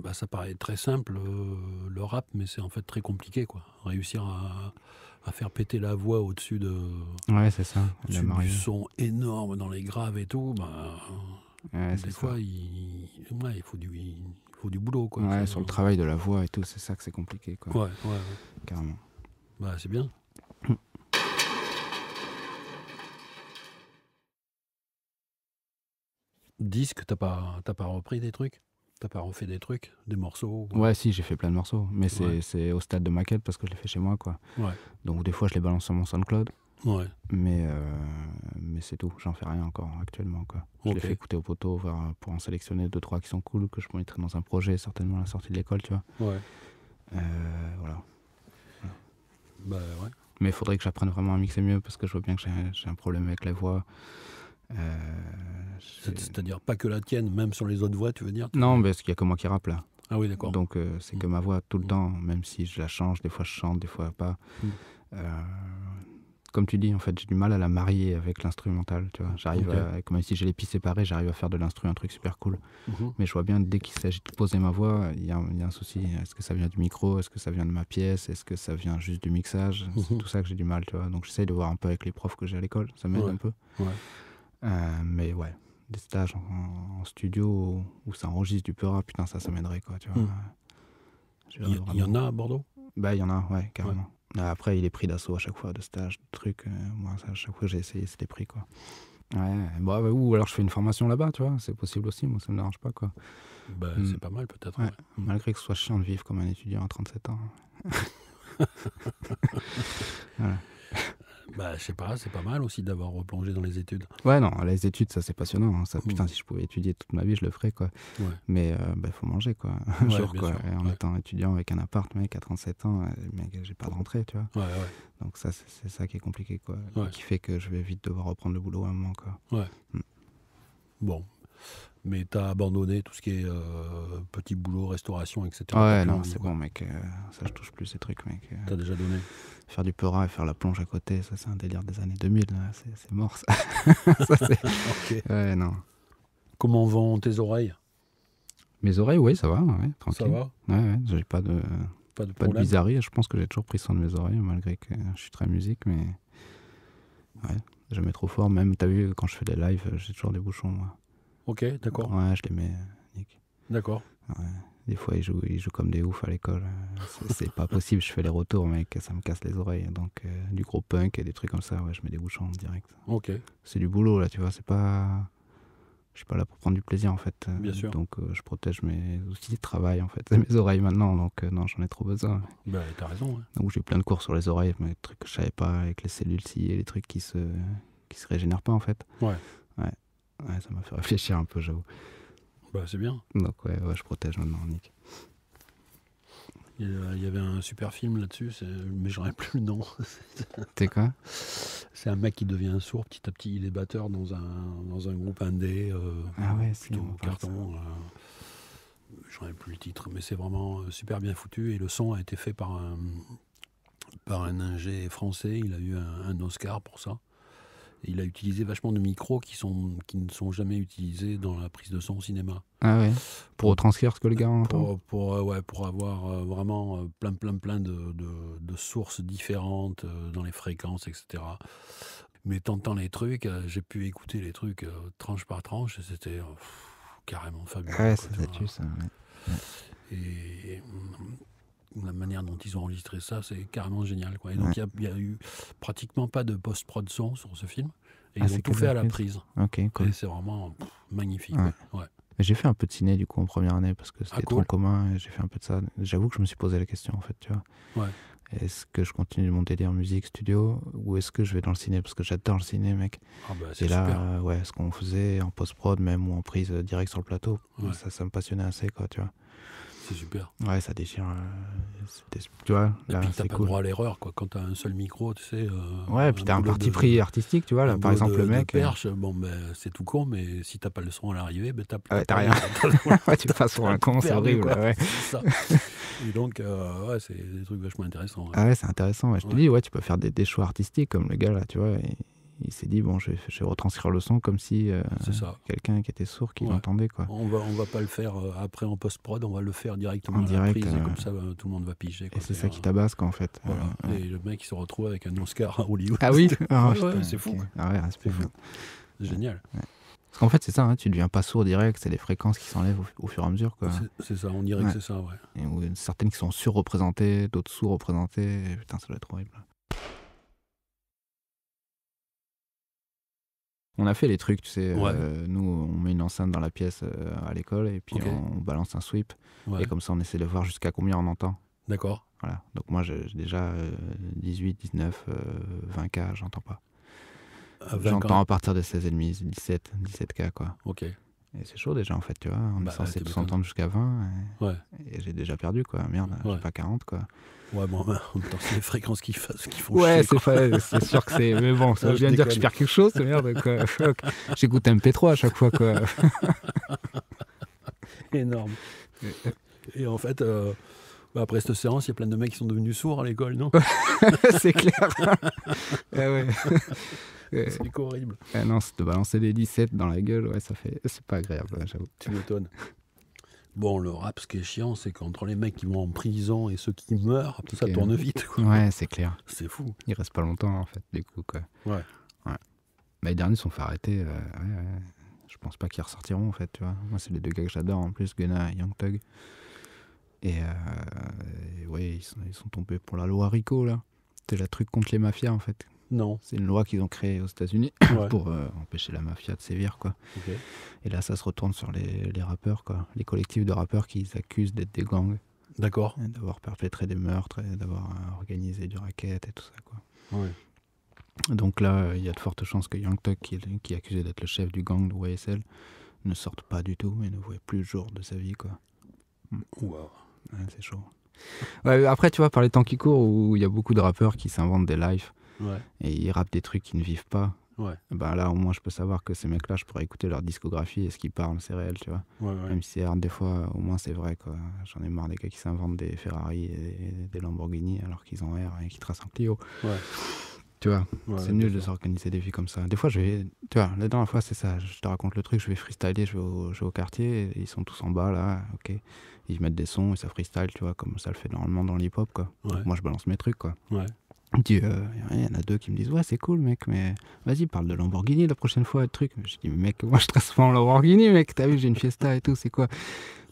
A: bah, ça paraît très simple euh, le rap, mais c'est en fait très compliqué quoi. Réussir à, faire péter la voix au-dessus de. Ouais, c'est ça. du son énorme dans les graves et tout, bah, des fois, il, faut du.
B: du boulot quoi. sur le travail de la voix et tout, c'est ça que c'est compliqué quoi. ouais, ouais. Carrément. Bah, c'est bien.
A: Disque, t'as pas, t'as pas repris des trucs T'as pas refait des trucs, des morceaux Ouais, si, j'ai fait plein de morceaux, mais c'est
B: au stade de maquette parce que je l'ai fait chez moi, quoi. Donc des fois, je les balance sur mon SoundCloud. Ouais. Mais, euh, mais c'est tout, j'en fais rien encore actuellement. Quoi. Je l'ai les écouter au poteau euh, pour en sélectionner deux, trois qui sont cool, que je mettre dans un projet, certainement à la sortie de l'école, tu vois. Euh, voilà. Bah, mais il faudrait que j'apprenne vraiment à mixer mieux parce que je vois bien que j'ai un problème avec la voix. Euh, c'est-à-dire
A: pas que la tienne, même sur les autres voix, tu veux dire
B: Non, parce qu'il n'y a que moi qui rappe là. Ah oui, d'accord. Donc euh, c'est que ma voix tout le mm. temps, même si je la change, des fois je chante, des fois pas. Mm. Euh, comme tu dis, en fait, j'ai du mal à la marier avec l'instrumental. Tu vois, j'arrive comme si j'ai les pieds séparés, j'arrive à faire de l'instru un truc super cool. Mhm. Mais je vois bien dès qu'il s'agit de poser ma voix, il y, a un souci. Est-ce que ça vient du micro Est-ce que ça vient de ma pièce Est-ce que ça vient juste du mixage C'est mhm. tout ça que j'ai du mal. Tu vois, donc j'essaie de voir un peu avec les profs que j'ai à l'école. Ça m'aide un peu. Euh, mais ouais, des stages en, studio où, ça enregistre du peu putain, ça, ça m'aiderait quoi. Tu vois. Hmm.
A: Il y, en a à Bordeaux
B: Bah, il y en a, ouais, carrément. Après, il est pris d'assaut à chaque fois, de stage, de trucs. Euh, moi, à chaque fois que j'ai essayé, c'était pris, quoi. Ouais, bah, bah, ou alors je fais une formation là-bas, tu vois, c'est possible aussi, moi ça me dérange pas quoi. Bah, hmm. C'est pas mal peut-être. Hmm. Malgré que ce soit chiant de vivre comme un étudiant à 37 ans. voilà.
A: Bah, je sais pas, c'est pas mal aussi d'avoir replongé dans les études.
B: Ouais, non, les études, ça c'est passionnant. Hein. Ça, mm. putain, si je pouvais étudier toute ma vie, je le ferais, quoi. Mais il euh, bah, faut manger, quoi. quoi. en étant étudiant avec un appart, mec, 37 ans, euh, mec, j'ai pas de rentrée, tu vois. Ouais ouais. Donc, ça, c'est ça qui est compliqué, quoi. Qui fait que je vais vite devoir reprendre le boulot à un moment, quoi. Ouais. Mm.
A: Bon mais tu as abandonné tout ce qui est euh, petit boulot, restauration, etc. Ouais, non, c'est bon, mec. Euh, ça, je touche plus ces trucs, mec. Euh. T'as déjà donné Faire du
B: pera et faire la plonge à côté, ça, c'est un délire des années 2000. C'est mort, ça. ça Ouais, non. Comment vont tes oreilles Mes oreilles, oui, ça va, tranquille. Ça va Ouais, ouais j'ai pas de. Pas de, pas bizarrerie. Je pense que j'ai toujours pris soin de mes oreilles, malgré que je suis très musique, mais. Ouais, jamais trop fort. Même, t'as vu, quand je fais des lives, j'ai toujours des bouchons, moi. Ok, d'accord. Ouais, je l'aimais, Nick. D'accord. Des fois, ils jouent, joue comme des oufs à l'école. Euh, c'est pas possible, je fais les retours, mec, ça me casse les oreilles. Donc, euh, du gros punk et des trucs comme ça, ouais, je mets des bouchons en direct. Ok. C'est du boulot, là, tu vois, c'est pas. Je suis pas là pour prendre du plaisir, en fait. Euh, Bien sûr. Donc, je protège mes outils de travail, en fait, mes oreilles maintenant. Donc, non, j'en ai trop besoin. Bah, t'as raison. Donc, j'ai plein de cours sur les oreilles, mais des trucs que je savais pas, avec les cellules-ci et les trucs qui se, qui se régénèrent pas, en fait. Ouais ça m'a fait réfléchir un peu, j'avoue. Bah, c'est bien. Donc, ouais, je protège maintenant Nick.
A: Il y avait un super film là-dessus, mais j'aurais plus le nom. C'est quoi C'est un mec qui devient sourd petit à petit. Il est batteur dans un, dans un groupe indé. Euh, ah ouais, c'est carton. Euh, j'aurais plus le titre, mais c'est vraiment euh, super bien foutu. Et le son a été fait par un, par un ingé français. Il a eu un, un Oscar pour ça il a utilisé vachement de micros qui, sont, qui ne sont jamais utilisés dans la prise de son au cinéma. Ah Pour retranscrire ce que le gars entend Pour, euh, ouais, pour avoir euh, vraiment euh, plein, plein, plein de, de, sources différentes dans les fréquences, etc. Mais tentant les trucs, j'ai pu écouter les trucs tranche par tranche et c'était carrément fabuleux. Ouais, ça, ça. Et mm, la manière dont ils ont enregistré ça, c'est carrément génial. Quoi. donc, il n'y a, eu pratiquement pas de post-prod son sur ce film. Et ah, ils ont tout fait à la prise. Ok, c'est vraiment magnifique. Ouais.
B: J'ai fait un peu de ciné du coup en première année parce que ah, c'était trop commun. J'ai fait un peu de ça. J'avoue que je me suis posé la question en fait, tu vois. Est-ce que je continue de mon délire musique studio ou est-ce que je vais dans le ciné parce que j'adore le ciné, mec. Ah, bah, et là, ouais, ce qu'on faisait en post prod même ou en prise euh, direct sur le plateau, ça, ça me passionnait assez, quoi, tu vois. C'est super. Ouais, ça déchire. Euh, tu vois, Et là, puis t'as pas cool. droit à l'erreur,
A: quoi. Quand t'as un seul micro, tu sais. Euh, ouais ouais, puis t'as un parti pris artistique, tu vois. Là, par exemple, le mec. Euh, bon, ben, c'est tout con, mais si t'as pas le son à l'arrivée, ben, t'as ouais, rien. tu passes sur un con, c'est horrible. Ouais. Et donc, ouais, c'est des trucs vachement intéressants. Ouais. Ah ouais,
B: c'est intéressant. Je te dis, ouais, tu peux faire des, des, choix artistiques comme le gars, là, tu vois. Et il s'est dit bon, je vais, retranscrire le son comme si euh, quelqu'un qui était sourd qui l'entendait quoi.
A: On va on va pas le faire euh, après en post prod, on va le faire directement en direct, et euh, comme ça tout le monde va piger. Et c'est ça qui
B: tabasse quoi en fait. et
A: le mec il se retrouve avec un Oscar à Hollywood. Ah oui, ah, c'est fou.
B: Ah c'est Génial. Parce qu'en fait, c'est ça, hein, tu ne deviens pas sourd direct, c'est les fréquences qui s'enlèvent au, fur et à mesure. C'est ça, on dirait que c'est ça, ouais. Et certaines qui sont surreprésentées, d'autres sous-représentées, putain, ça doit être horrible. On a fait les trucs, tu sais. Euh, nous, on met une enceinte dans la pièce euh, à l'école et puis on, balance un sweep. Et comme ça, on essaie de voir jusqu'à combien on entend. D'accord. Voilà. Donc moi, j'ai déjà 18, 19, 20K, j'entends pas. J'entends à partir de 16,5, 17, 17K, quoi. Ok. Et c'est chaud déjà, en fait, tu vois. On bah, est censé s'entendre jusqu'à 20. Et, j'ai déjà perdu, quoi. Merde,
A: j'ai pas 40, quoi. Ouais, bon, en même temps, c'est les fréquences qui, qui font Ouais, c'est sûr que c'est. Mais bon, ça veut bien dire que je perds quelque chose, merde, quoi.
B: J'écoute MP3 à chaque fois, quoi.
A: Énorme. Et en fait. Euh, bah, après cette séance, il y a plein de mecs qui sont devenus sourds à l'école, non C'est clair. eh ouais. Euh, c'est du horrible. Ah non, de balancer des 17 dans la gueule, ouais, ça fait. C'est pas agréable, j'avoue. Tu m'étonnes. Bon, le rap, ce qui est chiant, c'est qu'entre les mecs qui vont en prison et ceux qui meurent, tout ça tourne vite.
B: Quoi. Ouais, c'est clair. C'est fou. Il reste pas longtemps, en fait, du coup. Quoi. Ouais. ouais. Mais les derniers sont fait arrêter. Euh, ouais, ouais. Je pense pas qu'ils ressortiront, en fait, tu vois. Moi, c'est les deux gars que j'adore, en plus, Gunna et Young Thug. Et, euh, ouais, ils sont, tombés pour la loi Rico, là. C'était la truc contre les mafias, en fait. Non. C'est une loi qu'ils ont créée aux États-Unis pour euh, empêcher la mafia de sévir, quoi. Et là, ça se retourne sur les, rappeurs, quoi. Les collectifs de rappeurs qui accusent d'être des gangs. D'accord. D'avoir perpétré des meurtres et d'avoir euh, organisé du racket et tout ça, quoi. Donc là, il y a de fortes chances que Young Tuck, qui, qui, est accusé d'être le chef du gang de WSL ne sorte pas du tout et ne voit plus le jour de sa vie, quoi. Hmm. Wow. c'est chaud. après, tu vois, par les temps qui courent, où il y a beaucoup de rappeurs qui s'inventent des lives et ils rappent des trucs qui ne vivent pas. Ouais. Bah là, au moins, je peux savoir que ces mecs-là, je pourrais écouter leur discographie et ce qu'ils parlent, c'est réel, tu vois. Même si des fois, au moins, c'est vrai, quoi. J'en ai marre des gars qui s'inventent des Ferrari et des Lamborghini alors qu'ils ont R et qu'ils tracent un Clio. Tu vois, c'est nul de s'organiser des vies comme ça. Des fois, je vais. Tu vois, la dernière fois, c'est ça. Je te raconte le truc, je vais freestyler, je vais au, quartier, ils sont tous en bas, là, ok. Ils mettent des sons et ça freestyle, tu vois, comme ça le fait normalement dans l'hip-hop, quoi. Moi, je balance mes trucs, quoi. Euh, il y en a deux qui me disent, ouais, c'est cool, mec, mais vas-y, parle de Lamborghini la prochaine fois, le truc. Je dis, mec, moi, je trace pas en Lamborghini, mec, t'as vu, j'ai une fiesta et tout, c'est quoi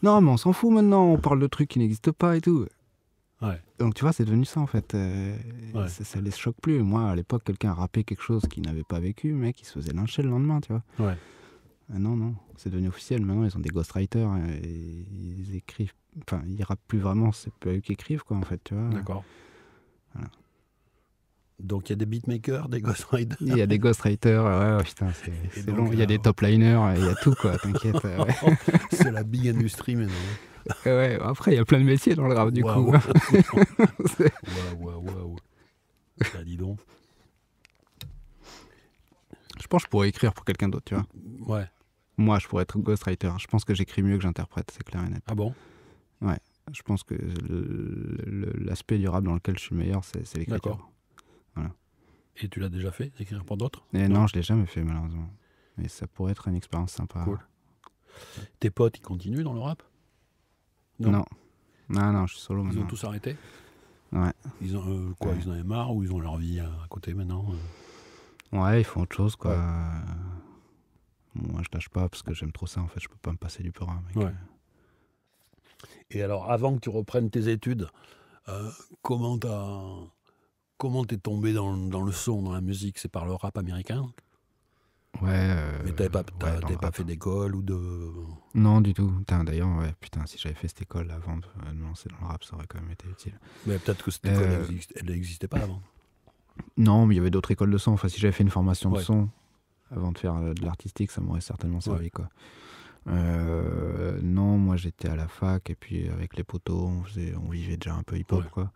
B: Non, mais on s'en fout maintenant, on parle de trucs qui n'existent pas et tout. Ouais. Donc, tu vois, c'est devenu ça, en fait. Euh, ça, les choque plus. Moi, à l'époque, quelqu'un rappait quelque chose qu'il n'avait pas vécu, mec, il se faisait lyncher le lendemain, tu vois. Ah non, non, c'est devenu officiel. Maintenant, ils ont des ghostwriters hein, ils écrivent. Enfin, ils rappent plus vraiment, c'est plus eux qui écrivent, quoi, en fait, tu vois. D'accord. Voilà. Donc il y a des beatmakers, des ghostwriters. Il y a des ghostwriters, ouais, putain, c'est long. Il y a euh, des topliners, il y a tout, quoi, t'inquiète. c'est la big industry maintenant.
A: ouais, après, il y a plein de métiers dans le rap, du coup. Waouh, waouh, waouh. Bah, dis donc.
B: Je pense que je pourrais écrire pour quelqu'un d'autre, tu vois. Ouais. Moi, je pourrais être ghostwriter. Je pense que j'écris mieux que j'interprète, c'est clair et net. Ah bon Ouais. Je pense que l'aspect durable dans lequel je suis meilleur, c'est
A: l'écriture. Et tu l'as déjà fait, écrire pour d'autres
B: eh non, non, je l'ai jamais fait malheureusement. Mais ça pourrait être une expérience sympa. Cool.
A: Tes potes, ils continuent dans le rap
B: non. non. non. je suis solo ils ont tous arrêté
A: Ouais. Ils ont euh, quoi Ils en avaient marre ou ils ont leur vie à, côté maintenant euh
B: Ouais, ils font autre chose quoi. Euh, moi, je lâche pas parce que j'aime trop ça en fait. Je peux pas me passer du peur. Ouais.
A: Et alors, avant que tu reprennes tes études, comment t'as Comment t'es tombé dans, dans, le son, dans la musique C'est par le rap américain Ouais. Mais t'avais pas, euh, pas fait d'école ou
B: de. Non, du tout. D'ailleurs, ouais, putain, si j'avais fait cette école avant de euh, lancer dans le rap, ça aurait quand même été utile. Mais peut-être que cette école, euh, elle n'existait pas avant. Non, mais il y avait d'autres écoles de son. Enfin, si j'avais fait une formation de son avant de faire de l'artistique, ça m'aurait certainement servi. Quoi. non, moi j'étais à la fac et puis avec les poteaux, on, faisait, on vivait déjà un peu hip-hop. quoi.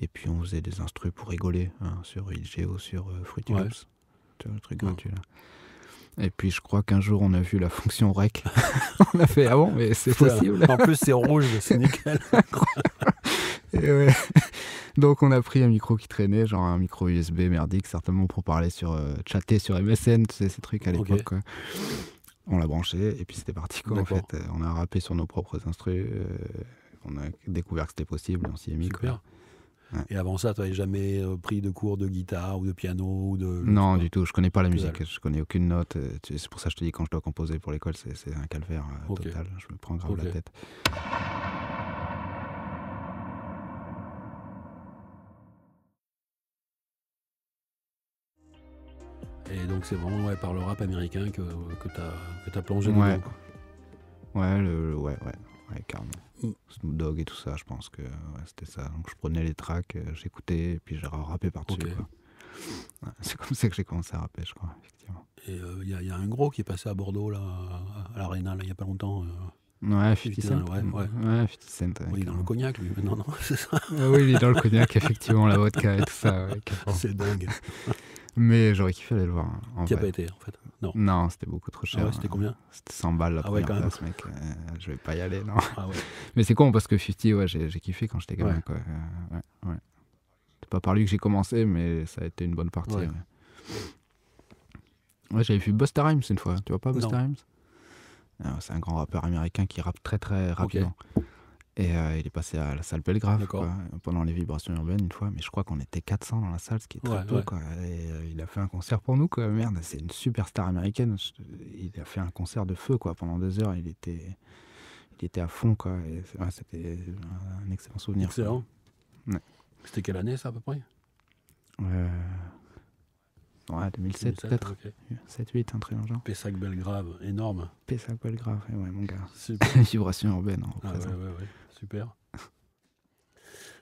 B: Et puis on faisait des instrus pour rigoler hein, sur IGO, sur euh, Fruit Loops. Tu vois, le truc gratuit là. Et puis je crois qu'un jour on a vu la fonction rec.
A: on a fait ah bon, mais c'est possible. en plus c'est rouge, c'est nickel.
B: Donc on a pris un micro qui traînait, genre un micro USB merdique, certainement pour parler sur euh, chatter sur MSN, tu ces trucs à l'époque. On l'a branché et puis c'était
A: parti quoi en fait. Euh, on a rappé sur nos propres instrus, on a découvert que c'était possible et on s'y est mis. Quoi. Et avant ça, tu n'avais jamais euh, pris de cours de guitare ou de piano ou de... Non,
B: du tout. Je connais pas la musique. Je connais aucune note. C'est pour ça que je te dis, quand je dois composer pour l'école, c'est un calvaire euh, total. Je me prends grave la tête.
A: Et donc c'est vraiment ouais, par le rap américain que, que tu as, as, plongé dedans.
B: Ouais, le, ouais, ouais, ouais, carrément. Snoop Dogg et tout ça, je pense que c'était ça. Donc je prenais les tracks, euh, j'écoutais, et puis j'ai rappé partout. c'est comme ça que j'ai commencé à rapper, je crois, effectivement.
A: Et euh, il y, y, a un gros qui est passé à Bordeaux, là, à l'Arena, il n'y a pas longtemps. Euh... Ouais, 50 Cent. ouais. ouais Cent. oui, oh, il est dans le cognac, lui, maintenant, non, non c'est ça. Ah oui, il est dans le cognac, effectivement, la vodka et tout ça. c'est dingue.
B: Mais j'aurais kiffé aller le voir. n'y hein, as pas été, en fait Non, non c'était beaucoup trop cher. Ah c'était combien C'était 100 balles la ah première ouais, quand même. mec. Euh, je vais pas y aller, non. Ah ouais. Mais c'est con, parce que 50, ouais, j'ai, kiffé quand j'étais gamin, quoi. Euh, ouais, C'est pas par lui que j'ai commencé, mais ça a été une bonne partie. Ouais, j'avais vu Busta Rhymes une fois. Tu vois pas Busta Rhymes C'est un grand rappeur américain qui rappe très, très rapidement. Et euh, il est passé à la salle Belgrave pendant les vibrations urbaines une fois, mais je crois qu'on était 400 dans la salle, ce qui est très peu. Quoi. Euh, il a fait un concert pour nous, quoi. Merde, c'est une superstar américaine. Il a fait un concert de feu, quoi. Pendant deux heures, il était, il était à fond, quoi. c'était un excellent souvenir. Excellent.
A: C'était quelle année, ça, à peu près
B: euh, Ouais, 2007 ah, peut-être.
A: 7-8, un truc genre. Pessac Belgrave, énorme. Pessac Belgrave, ouais, mon gars.
B: Vibration urbaine. En hein, ah, ouais, ouais,
A: ouais, super.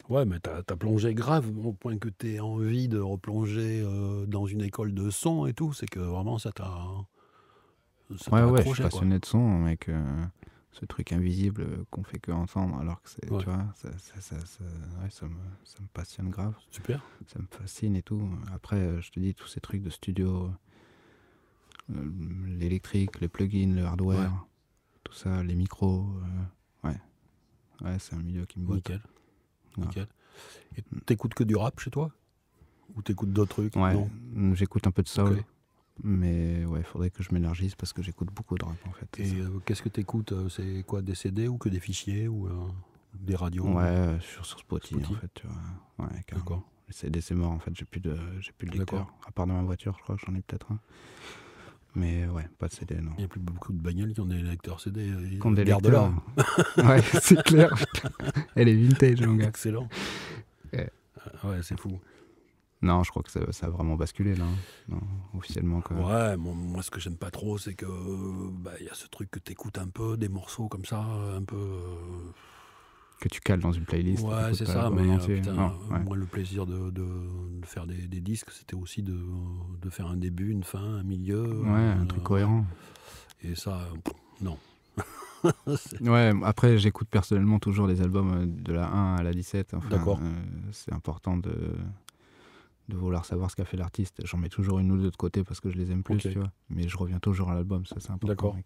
A: Ouais, mais t'as plongé grave au point que t'aies envie de replonger euh, dans une école de son et tout. C'est que vraiment, ça t'a. Ouais, ouais, je suis passionné de
B: son, mec. Euh ce truc invisible euh, qu'on fait que entendre alors que c'est tu vois ça, me, passionne grave super ça me fascine et tout après euh, je te dis tous ces trucs de studio euh, l'électrique les plugins le hardware tout ça les micros ouais ouais c'est un milieu qui me botte nickel nickel et t'écoutes que du rap chez toi ou t'écoutes d'autres trucs ouais j'écoute un peu de soul mais ouais, il faudrait que je m'élargisse parce que j'écoute beaucoup de rap en
A: fait. Et euh, qu'est-ce que tu écoutes euh, C'est quoi Des CD ou que des fichiers ou euh, des radios Ouais, sur, Spotify, en fait. Ouais, D'accord.
B: Les CD c'est mort en fait, j'ai plus de, j'ai plus de lecteur. À part dans ma voiture, je crois que j'en ai peut-être un. Mais ouais, pas de CD, non. Il n'y a plus beaucoup de bagnoles qui ont des lecteurs
A: CD. Qui ont des lecteurs. ouais, c'est clair. Elle est vintage, mon gars. Excellent. ouais ah, c'est fou.
B: Non, je crois que ça, a vraiment basculé là, hein. officiellement. Ouais,
A: moi, ce que j'aime pas trop, c'est que bah, il y a ce truc que t'écoutes un peu, des morceaux comme ça, un peu. Euh,
B: que tu cales dans une playlist. Ouais, c'est ça, mais euh, ah, euh, moi
A: le plaisir de, faire des, disques, c'était aussi de, faire un début, une fin, un milieu. Ouais, un truc cohérent. Et ça, non.
B: ouais, après, j'écoute personnellement toujours les albums de la 1 à la 17. D'accord. c'est important de de vouloir savoir ce qu'a fait l'artiste. J'en mets toujours une ou deux de côté parce que je les aime plus, tu vois. Mais je reviens toujours à l'album, ça c'est important. D'accord.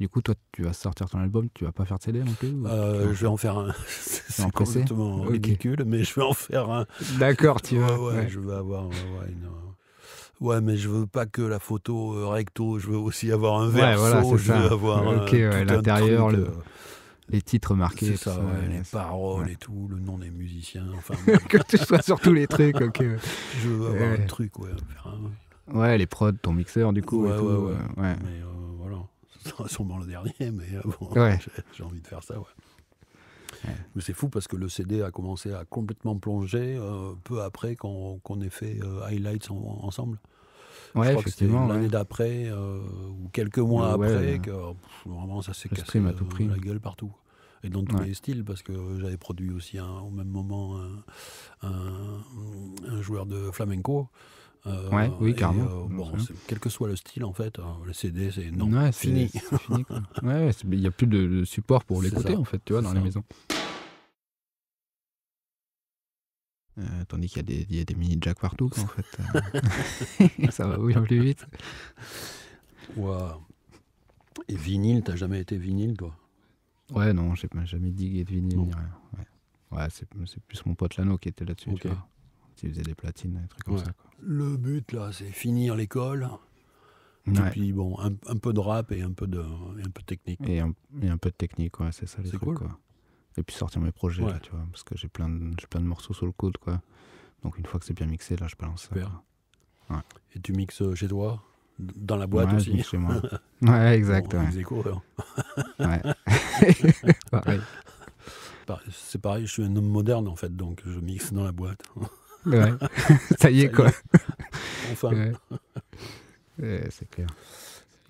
B: Du coup, toi, tu vas sortir ton album, tu vas pas faire de CD non plus euh, Je vais en faire un.
A: c'est complètement ridicule, mais je vais en faire un. D'accord, tu vois Ouais, je vais avoir. Euh, ouais, mais je veux pas que la photo euh, recto, je veux aussi avoir un verso, je veux avoir okay, l'intérieur,
B: le, les titres marqués. les paroles et
A: tout, le nom des musiciens. que tu sois sur tous les trucs Je veux avoir un truc, ouais. Hein.
B: Ouais, les prods, ton mixeur, du coup. Mais voilà,
A: sûrement le dernier, mais euh, bon, j'ai envie de faire ça, ouais. Mais c'est fou parce que le CD a commencé à complètement plonger euh, peu après qu'on ait fait euh, Highlights ensemble. Ouais, effectivement. L'année d'après, euh, ou quelques mois après, que vraiment ça s'est cassé euh, la gueule partout. Et dans tous les styles, parce que j'avais produit aussi au même moment un, joueur de flamenco. Euh, ouais, oui, carrément. quel que soit le style, en fait, hein, le CD, c'est non, ouais, fini.
B: Il n'y a plus de, support pour l'écouter, en fait, tu vois, dans les maisons. Euh, tandis qu'il y, a des mini Jack partout, en fait.
A: ça va bien plus vite. Waouh. Et vinyle, t'as jamais été vinyle, toi
B: Ouais, non, j'ai jamais digué de vinyle rien. Ouais, c'est plus mon pote Lano qui était là-dessus, faisait des platines, des trucs comme ça.
A: Le but, là, c'est finir l'école. Et puis, bon, un, un, peu de rap et un peu de, et un peu technique. Et un, et un, peu de technique, ouais, c'est ça les trucs, quoi et puis sortir mes projets, là, tu vois, parce que j'ai plein,
B: de, plein de morceaux sur le coude, quoi. Donc une fois que c'est bien mixé, là, je balance ça.
A: Et tu mixes euh, chez toi dans la boîte aussi. Chez moi. ouais, exact. ouais. C'est pareil, je suis un homme moderne en fait, donc je mixe dans la boîte. ouais, ça y est quoi. Enfin. C'est clair.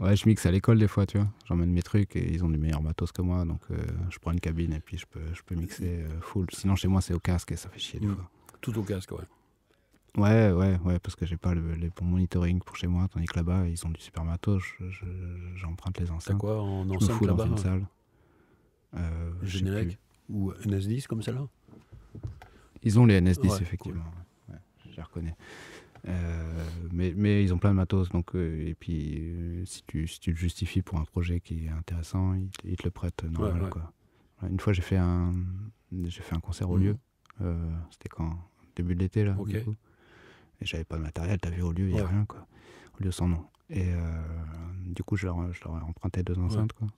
B: Ouais, je mixe à l'école des fois, tu vois. J'emmène mes trucs et ils ont du meilleur matos que moi, donc euh, je prends une cabine et puis je peux, je peux mixer euh, full. Sinon, chez moi, c'est au casque et ça fait chier des mm. fois.
A: Tout au casque, ouais.
B: Ouais, ouais, ouais, parce que j'ai pas le, bon monitoring pour chez moi, tandis que là-bas, ils ont du super matos. J'emprunte les enceintes. quoi en je là dans une salle.
A: Euh, Générique ou NS10
B: comme celle-là Ils ont les NS10, effectivement. je les reconnais. Euh, mais, ils ont plein de matos. Donc, euh, et puis, euh, si, tu, si tu le justifies pour un projet qui est intéressant, ils, te le prêtent normal. Quoi. Une fois, j'ai fait, un, fait un concert au mhm. lieu. C'était quand Début de l'été, là. Et j'avais pas de matériel, t'as vu, au lieu, il n'y a rien, quoi. Au lieu sans nom. Et du coup, je leur, je leur, ai emprunté deux enceintes, quoi.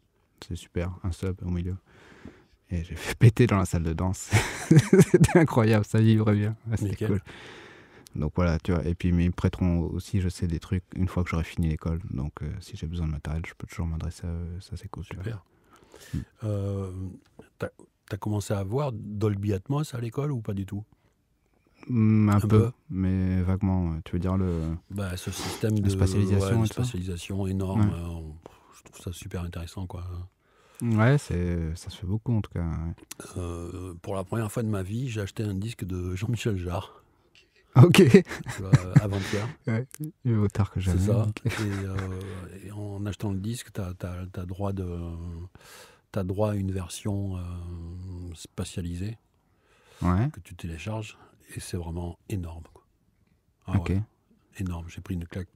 B: C'est super, un sub au milieu. Et j'ai fait péter dans la salle de danse. C'était incroyable, ça vibrait bien. C'était cool. Donc voilà, tu vois. Et puis, ils me prêteront aussi, je sais, des trucs une fois que j'aurai fini l'école. Donc, euh, si j'ai besoin de matériel, je peux toujours m'adresser à eux. Ça, c'est cool.
A: Super. Hmm. Euh, tu as, commencé à voir Dolby Atmos à l'école ou pas du tout
B: hmm, un, peu, mais vaguement. Tu veux dire le. Bah, ce système de. Spatialisation,
A: énorme. Euh, je trouve ça super intéressant, quoi. Ouais, c'est, ça se fait beaucoup en tout cas. pour la première fois de ma vie, j'ai acheté un disque de Jean-Michel Jarre. Ok. Euh, avant-hier. Ouais, vaut tard que jamais. C'est ça. Euh, et, en achetant le disque, tu as, as, droit de. As droit à une version euh, spatialisée que tu télécharges et c'est vraiment énorme. Ah ok. énorme, j'ai pris une claque.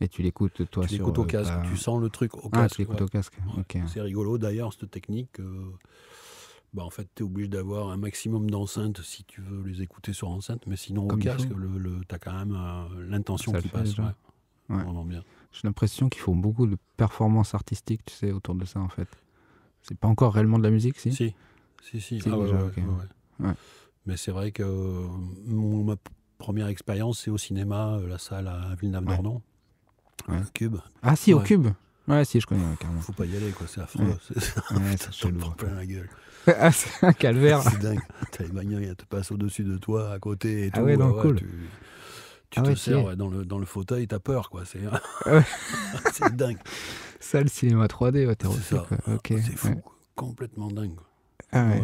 B: Et tu l'écoutes toi tu l'écoutes au casque, tu sens le truc au ah, casque. tu l'écoutes au casque. C'est
A: rigolo d'ailleurs cette technique bah en fait, tu es obligé d'avoir un maximum d'enceintes si tu veux les écouter sur enceinte, mais sinon, au casque, le, tu as quand même euh, l'intention qui passe.
B: J'ai l'impression qu'ils font beaucoup de performances artistiques, tu sais, autour de ça, en fait. C'est pas encore réellement de la musique, si Si, si, si. Ah
A: mais c'est vrai que ma première expérience, c'est au cinéma, euh, la salle à Villeneuve-d'Ornon, au Cube. Ah si, au Cube Ouais, si, je connais, carrément. Faut pas y aller, quoi, c'est affreux. Ouais. T'en prends plein la gueule. Ah, c'est un calvaire. c'est dingue. T'as les bagnoles, qui te passent au-dessus de toi, à côté et ah tout. Ouais, Tu, ah te sers dans, le, dans le fauteuil, t'as peur, quoi. C'est c'est dingue.
B: Ça, le cinéma 3D, ouais, t'es C'est fou, complètement
A: dingue. Euh,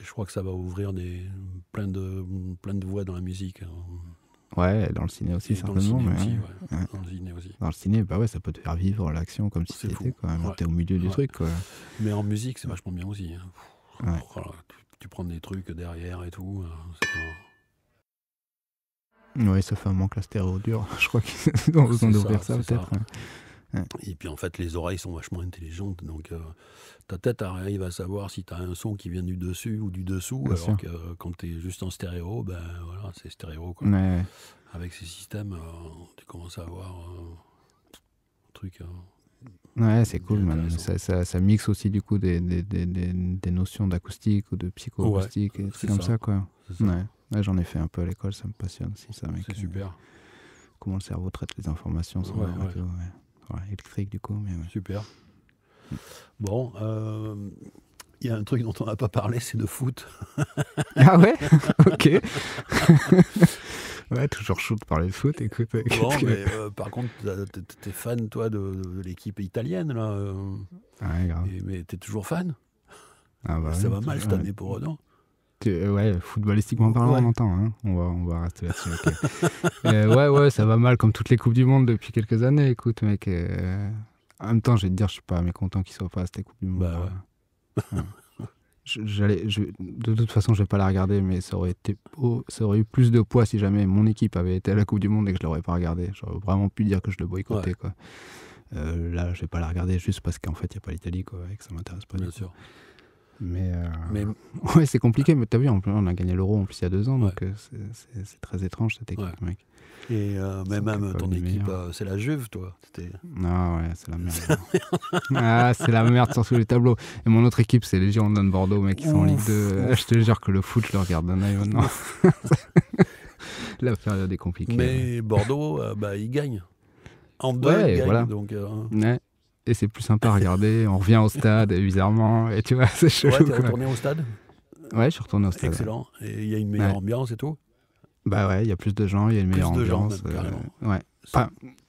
A: je crois que ça va ouvrir des, plein, de, plein de voies dans la musique. Hein.
B: Ouais, dans le ciné aussi, certainement. Dans le ciné, mais, aussi, Dans le ciné aussi. Dans le ciné, bah ouais, ça peut te faire vivre l'action comme si c'était quand même. T'es au milieu du truc, quoi.
A: Mais en musique, c'est vachement bien aussi. Hein. Oh tu, prends des trucs derrière et tout. Hein,
B: pas... Ouais, ça fait un manque la stéréo dur. Je crois qu'ils ont besoin d'ouvrir ça peut-être. Hein.
A: Et puis en fait, les oreilles sont vachement intelligentes, donc euh, ta tête arrive à savoir si tu as un son qui vient du dessus ou du dessous, alors que euh, quand tu es juste en stéréo, ben voilà, c'est stéréo. Quoi. Avec ces systèmes, euh, tu commences à avoir un truc. Ouais,
B: c'est cool, Ça, ça, mixe aussi du coup des, des, des, des notions d'acoustique ou de psychoacoustique, ouais, c'est comme ça, quoi. Ouais. J'en ai fait un peu à l'école, ça me passionne aussi, ça. C'est super. Comment le cerveau traite les informations, ça électrique du coup. Mais Super.
A: Bon, il euh, y a un truc dont on n'a pas parlé, c'est de foot. ah ouais Ok.
B: ouais, toujours chaud de parler de
A: foot, écoute. Bon, mais euh, par contre, t'es fan, toi, de, l'équipe italienne, là. Euh. Ouais, grave. mais t'es toujours fan ah bah Ça va mal cette année pour eux, non
B: euh, ouais, footballistiquement parlant, on entend. Hein. On, va, rester là-dessus. Euh, ouais, ouais, ça va mal comme toutes les Coupes du Monde depuis quelques années. Écoute, mec. Euh, en même temps, je vais te dire, je suis pas mécontent qu'ils soient pas à cette Coupe du Monde. Bah, hein. de toute façon, je vais pas la regarder, mais ça aurait été, beau, ça aurait eu plus de poids si jamais mon équipe avait été à la Coupe du Monde et que je l'aurais pas regardée. J'aurais vraiment pu dire que je le boycottais, quoi. là, je vais pas la regarder juste parce qu'en fait, il n'y a pas l'Italie, quoi,
A: et que ça m'intéresse pas. Bien sûr.
B: Mais, euh, ouais, c'est compliqué. Mais t'as vu, on a gagné l'euro en plus il y a deux ans, donc euh, c'est très étrange cette équipe, mec.
A: Et euh, mais même ton équipe, c'est la Juve, toi. Ah ouais, c'est la merde.
B: ah, c'est la merde sur tous les tableaux. Et mon autre équipe, c'est les Girondins de Bordeaux, mec, qui sont en Ligue 2. Je te jure que le foot, je le regarde d'un œil maintenant. la période est compliquée. Mais
A: Bordeaux, bah, ils gagnent. En deux, ils gagnent, voilà.
B: Ouais et c'est plus sympa à regarder. On revient au stade, bizarrement, et tu vois, c'est chelou. Ouais, t'es retourné au stade Ouais, je suis retourné au stade. Excellent. Et il y a une meilleure
A: ambiance et tout
B: Bah ouais, il y a plus de gens, il y a une meilleure ambiance. Euh, ouais.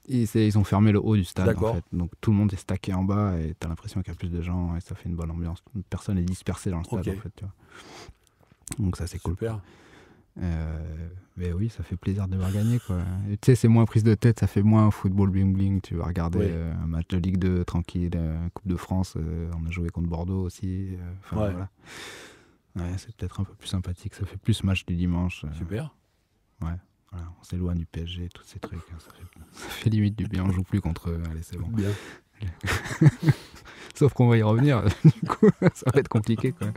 B: ils, ont fermé le haut du stade, en fait. Donc tout le monde est stacké en bas et t'as l'impression qu'il y a plus de gens et ça fait une bonne ambiance. Personne n'est dispersé dans le stade, en fait. Tu vois. Donc ça, c'est cool. Super. Euh, mais oui, ça fait plaisir de voir gagner. Quoi. Tu sais, c'est moins prise de tête, ça fait moins football bling-bling. Tu vas regarder euh, un match de Ligue 2 tranquille, euh, Coupe de France, on a joué contre Bordeaux aussi. voilà. c'est peut-être un peu plus sympathique. Ça fait plus match du dimanche. Super. Ouais. on s'éloigne du PSG, tous ces trucs. Hein, ça, fait, limite du bien. On joue plus contre eux. c'est bon. Bien. Sauf qu'on va y revenir. du coup, ça va être compliqué. Quoi.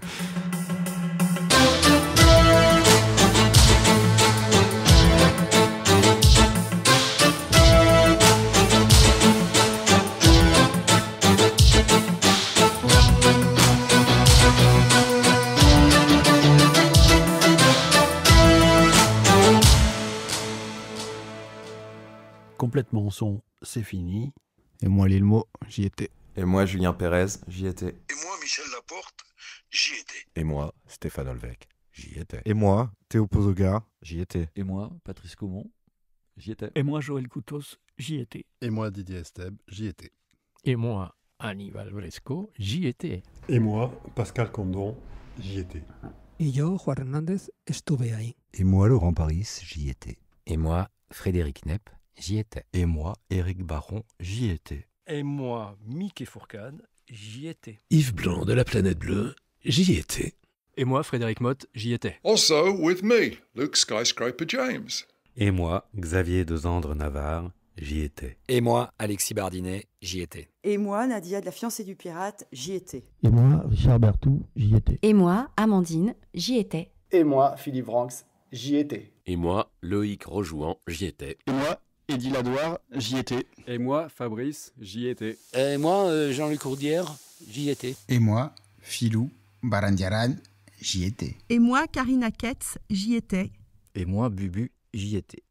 A: complètement son C'est fini. Et moi, Lilmo, j'y étais. Et moi, Julien Pérez, j'y étais. Et moi, Michel Laporte, j'y étais. Et moi, Stéphane Olvec, j'y étais. Et moi, Théo Pozoga, j'y étais. Et moi, Patrice Comont, j'y étais. Et moi, Joël Coutos, j'y étais. Et moi, Didier Esteb, j'y étais. Et moi,
B: Annie Bresco, j'y étais.
A: Et moi, Pascal Condon, j'y étais. Et Juan Hernández, estuve ahí. Et moi, Laurent Paris, j'y étais. Et moi, Frédéric Nepp, J'y étais. Et moi, Éric Baron, j'y étais. Et moi, Mickey Fourcade, j'y étais. Yves Blanc de la planète bleue, j'y étais. Et moi, Frédéric Mott, j'y étais. Also with me, Luke Skyscraper James. Et moi, Xavier de Navarre, j'y étais. Et moi, Alexis Bardinet, j'y étais.
B: Et moi, Nadia de la fiancée du pirate, j'y étais. Et moi, Richard Bertou, j'y étais. Et moi, Amandine, j'y étais. Et moi, Philippe Ranks, j'y étais.
A: Et moi, Loïc Rejouan, j'y étais. Et moi, Eddy Ladoire, j'y étais. Et moi, Fabrice, j'y étais. Et moi, euh, Jean-Luc Courdière, j'y étais.
B: Et moi, Filou Barandiaran, j'y étais. Et moi, Karina Ketz, j'y étais. Et moi, Bubu, j'y étais.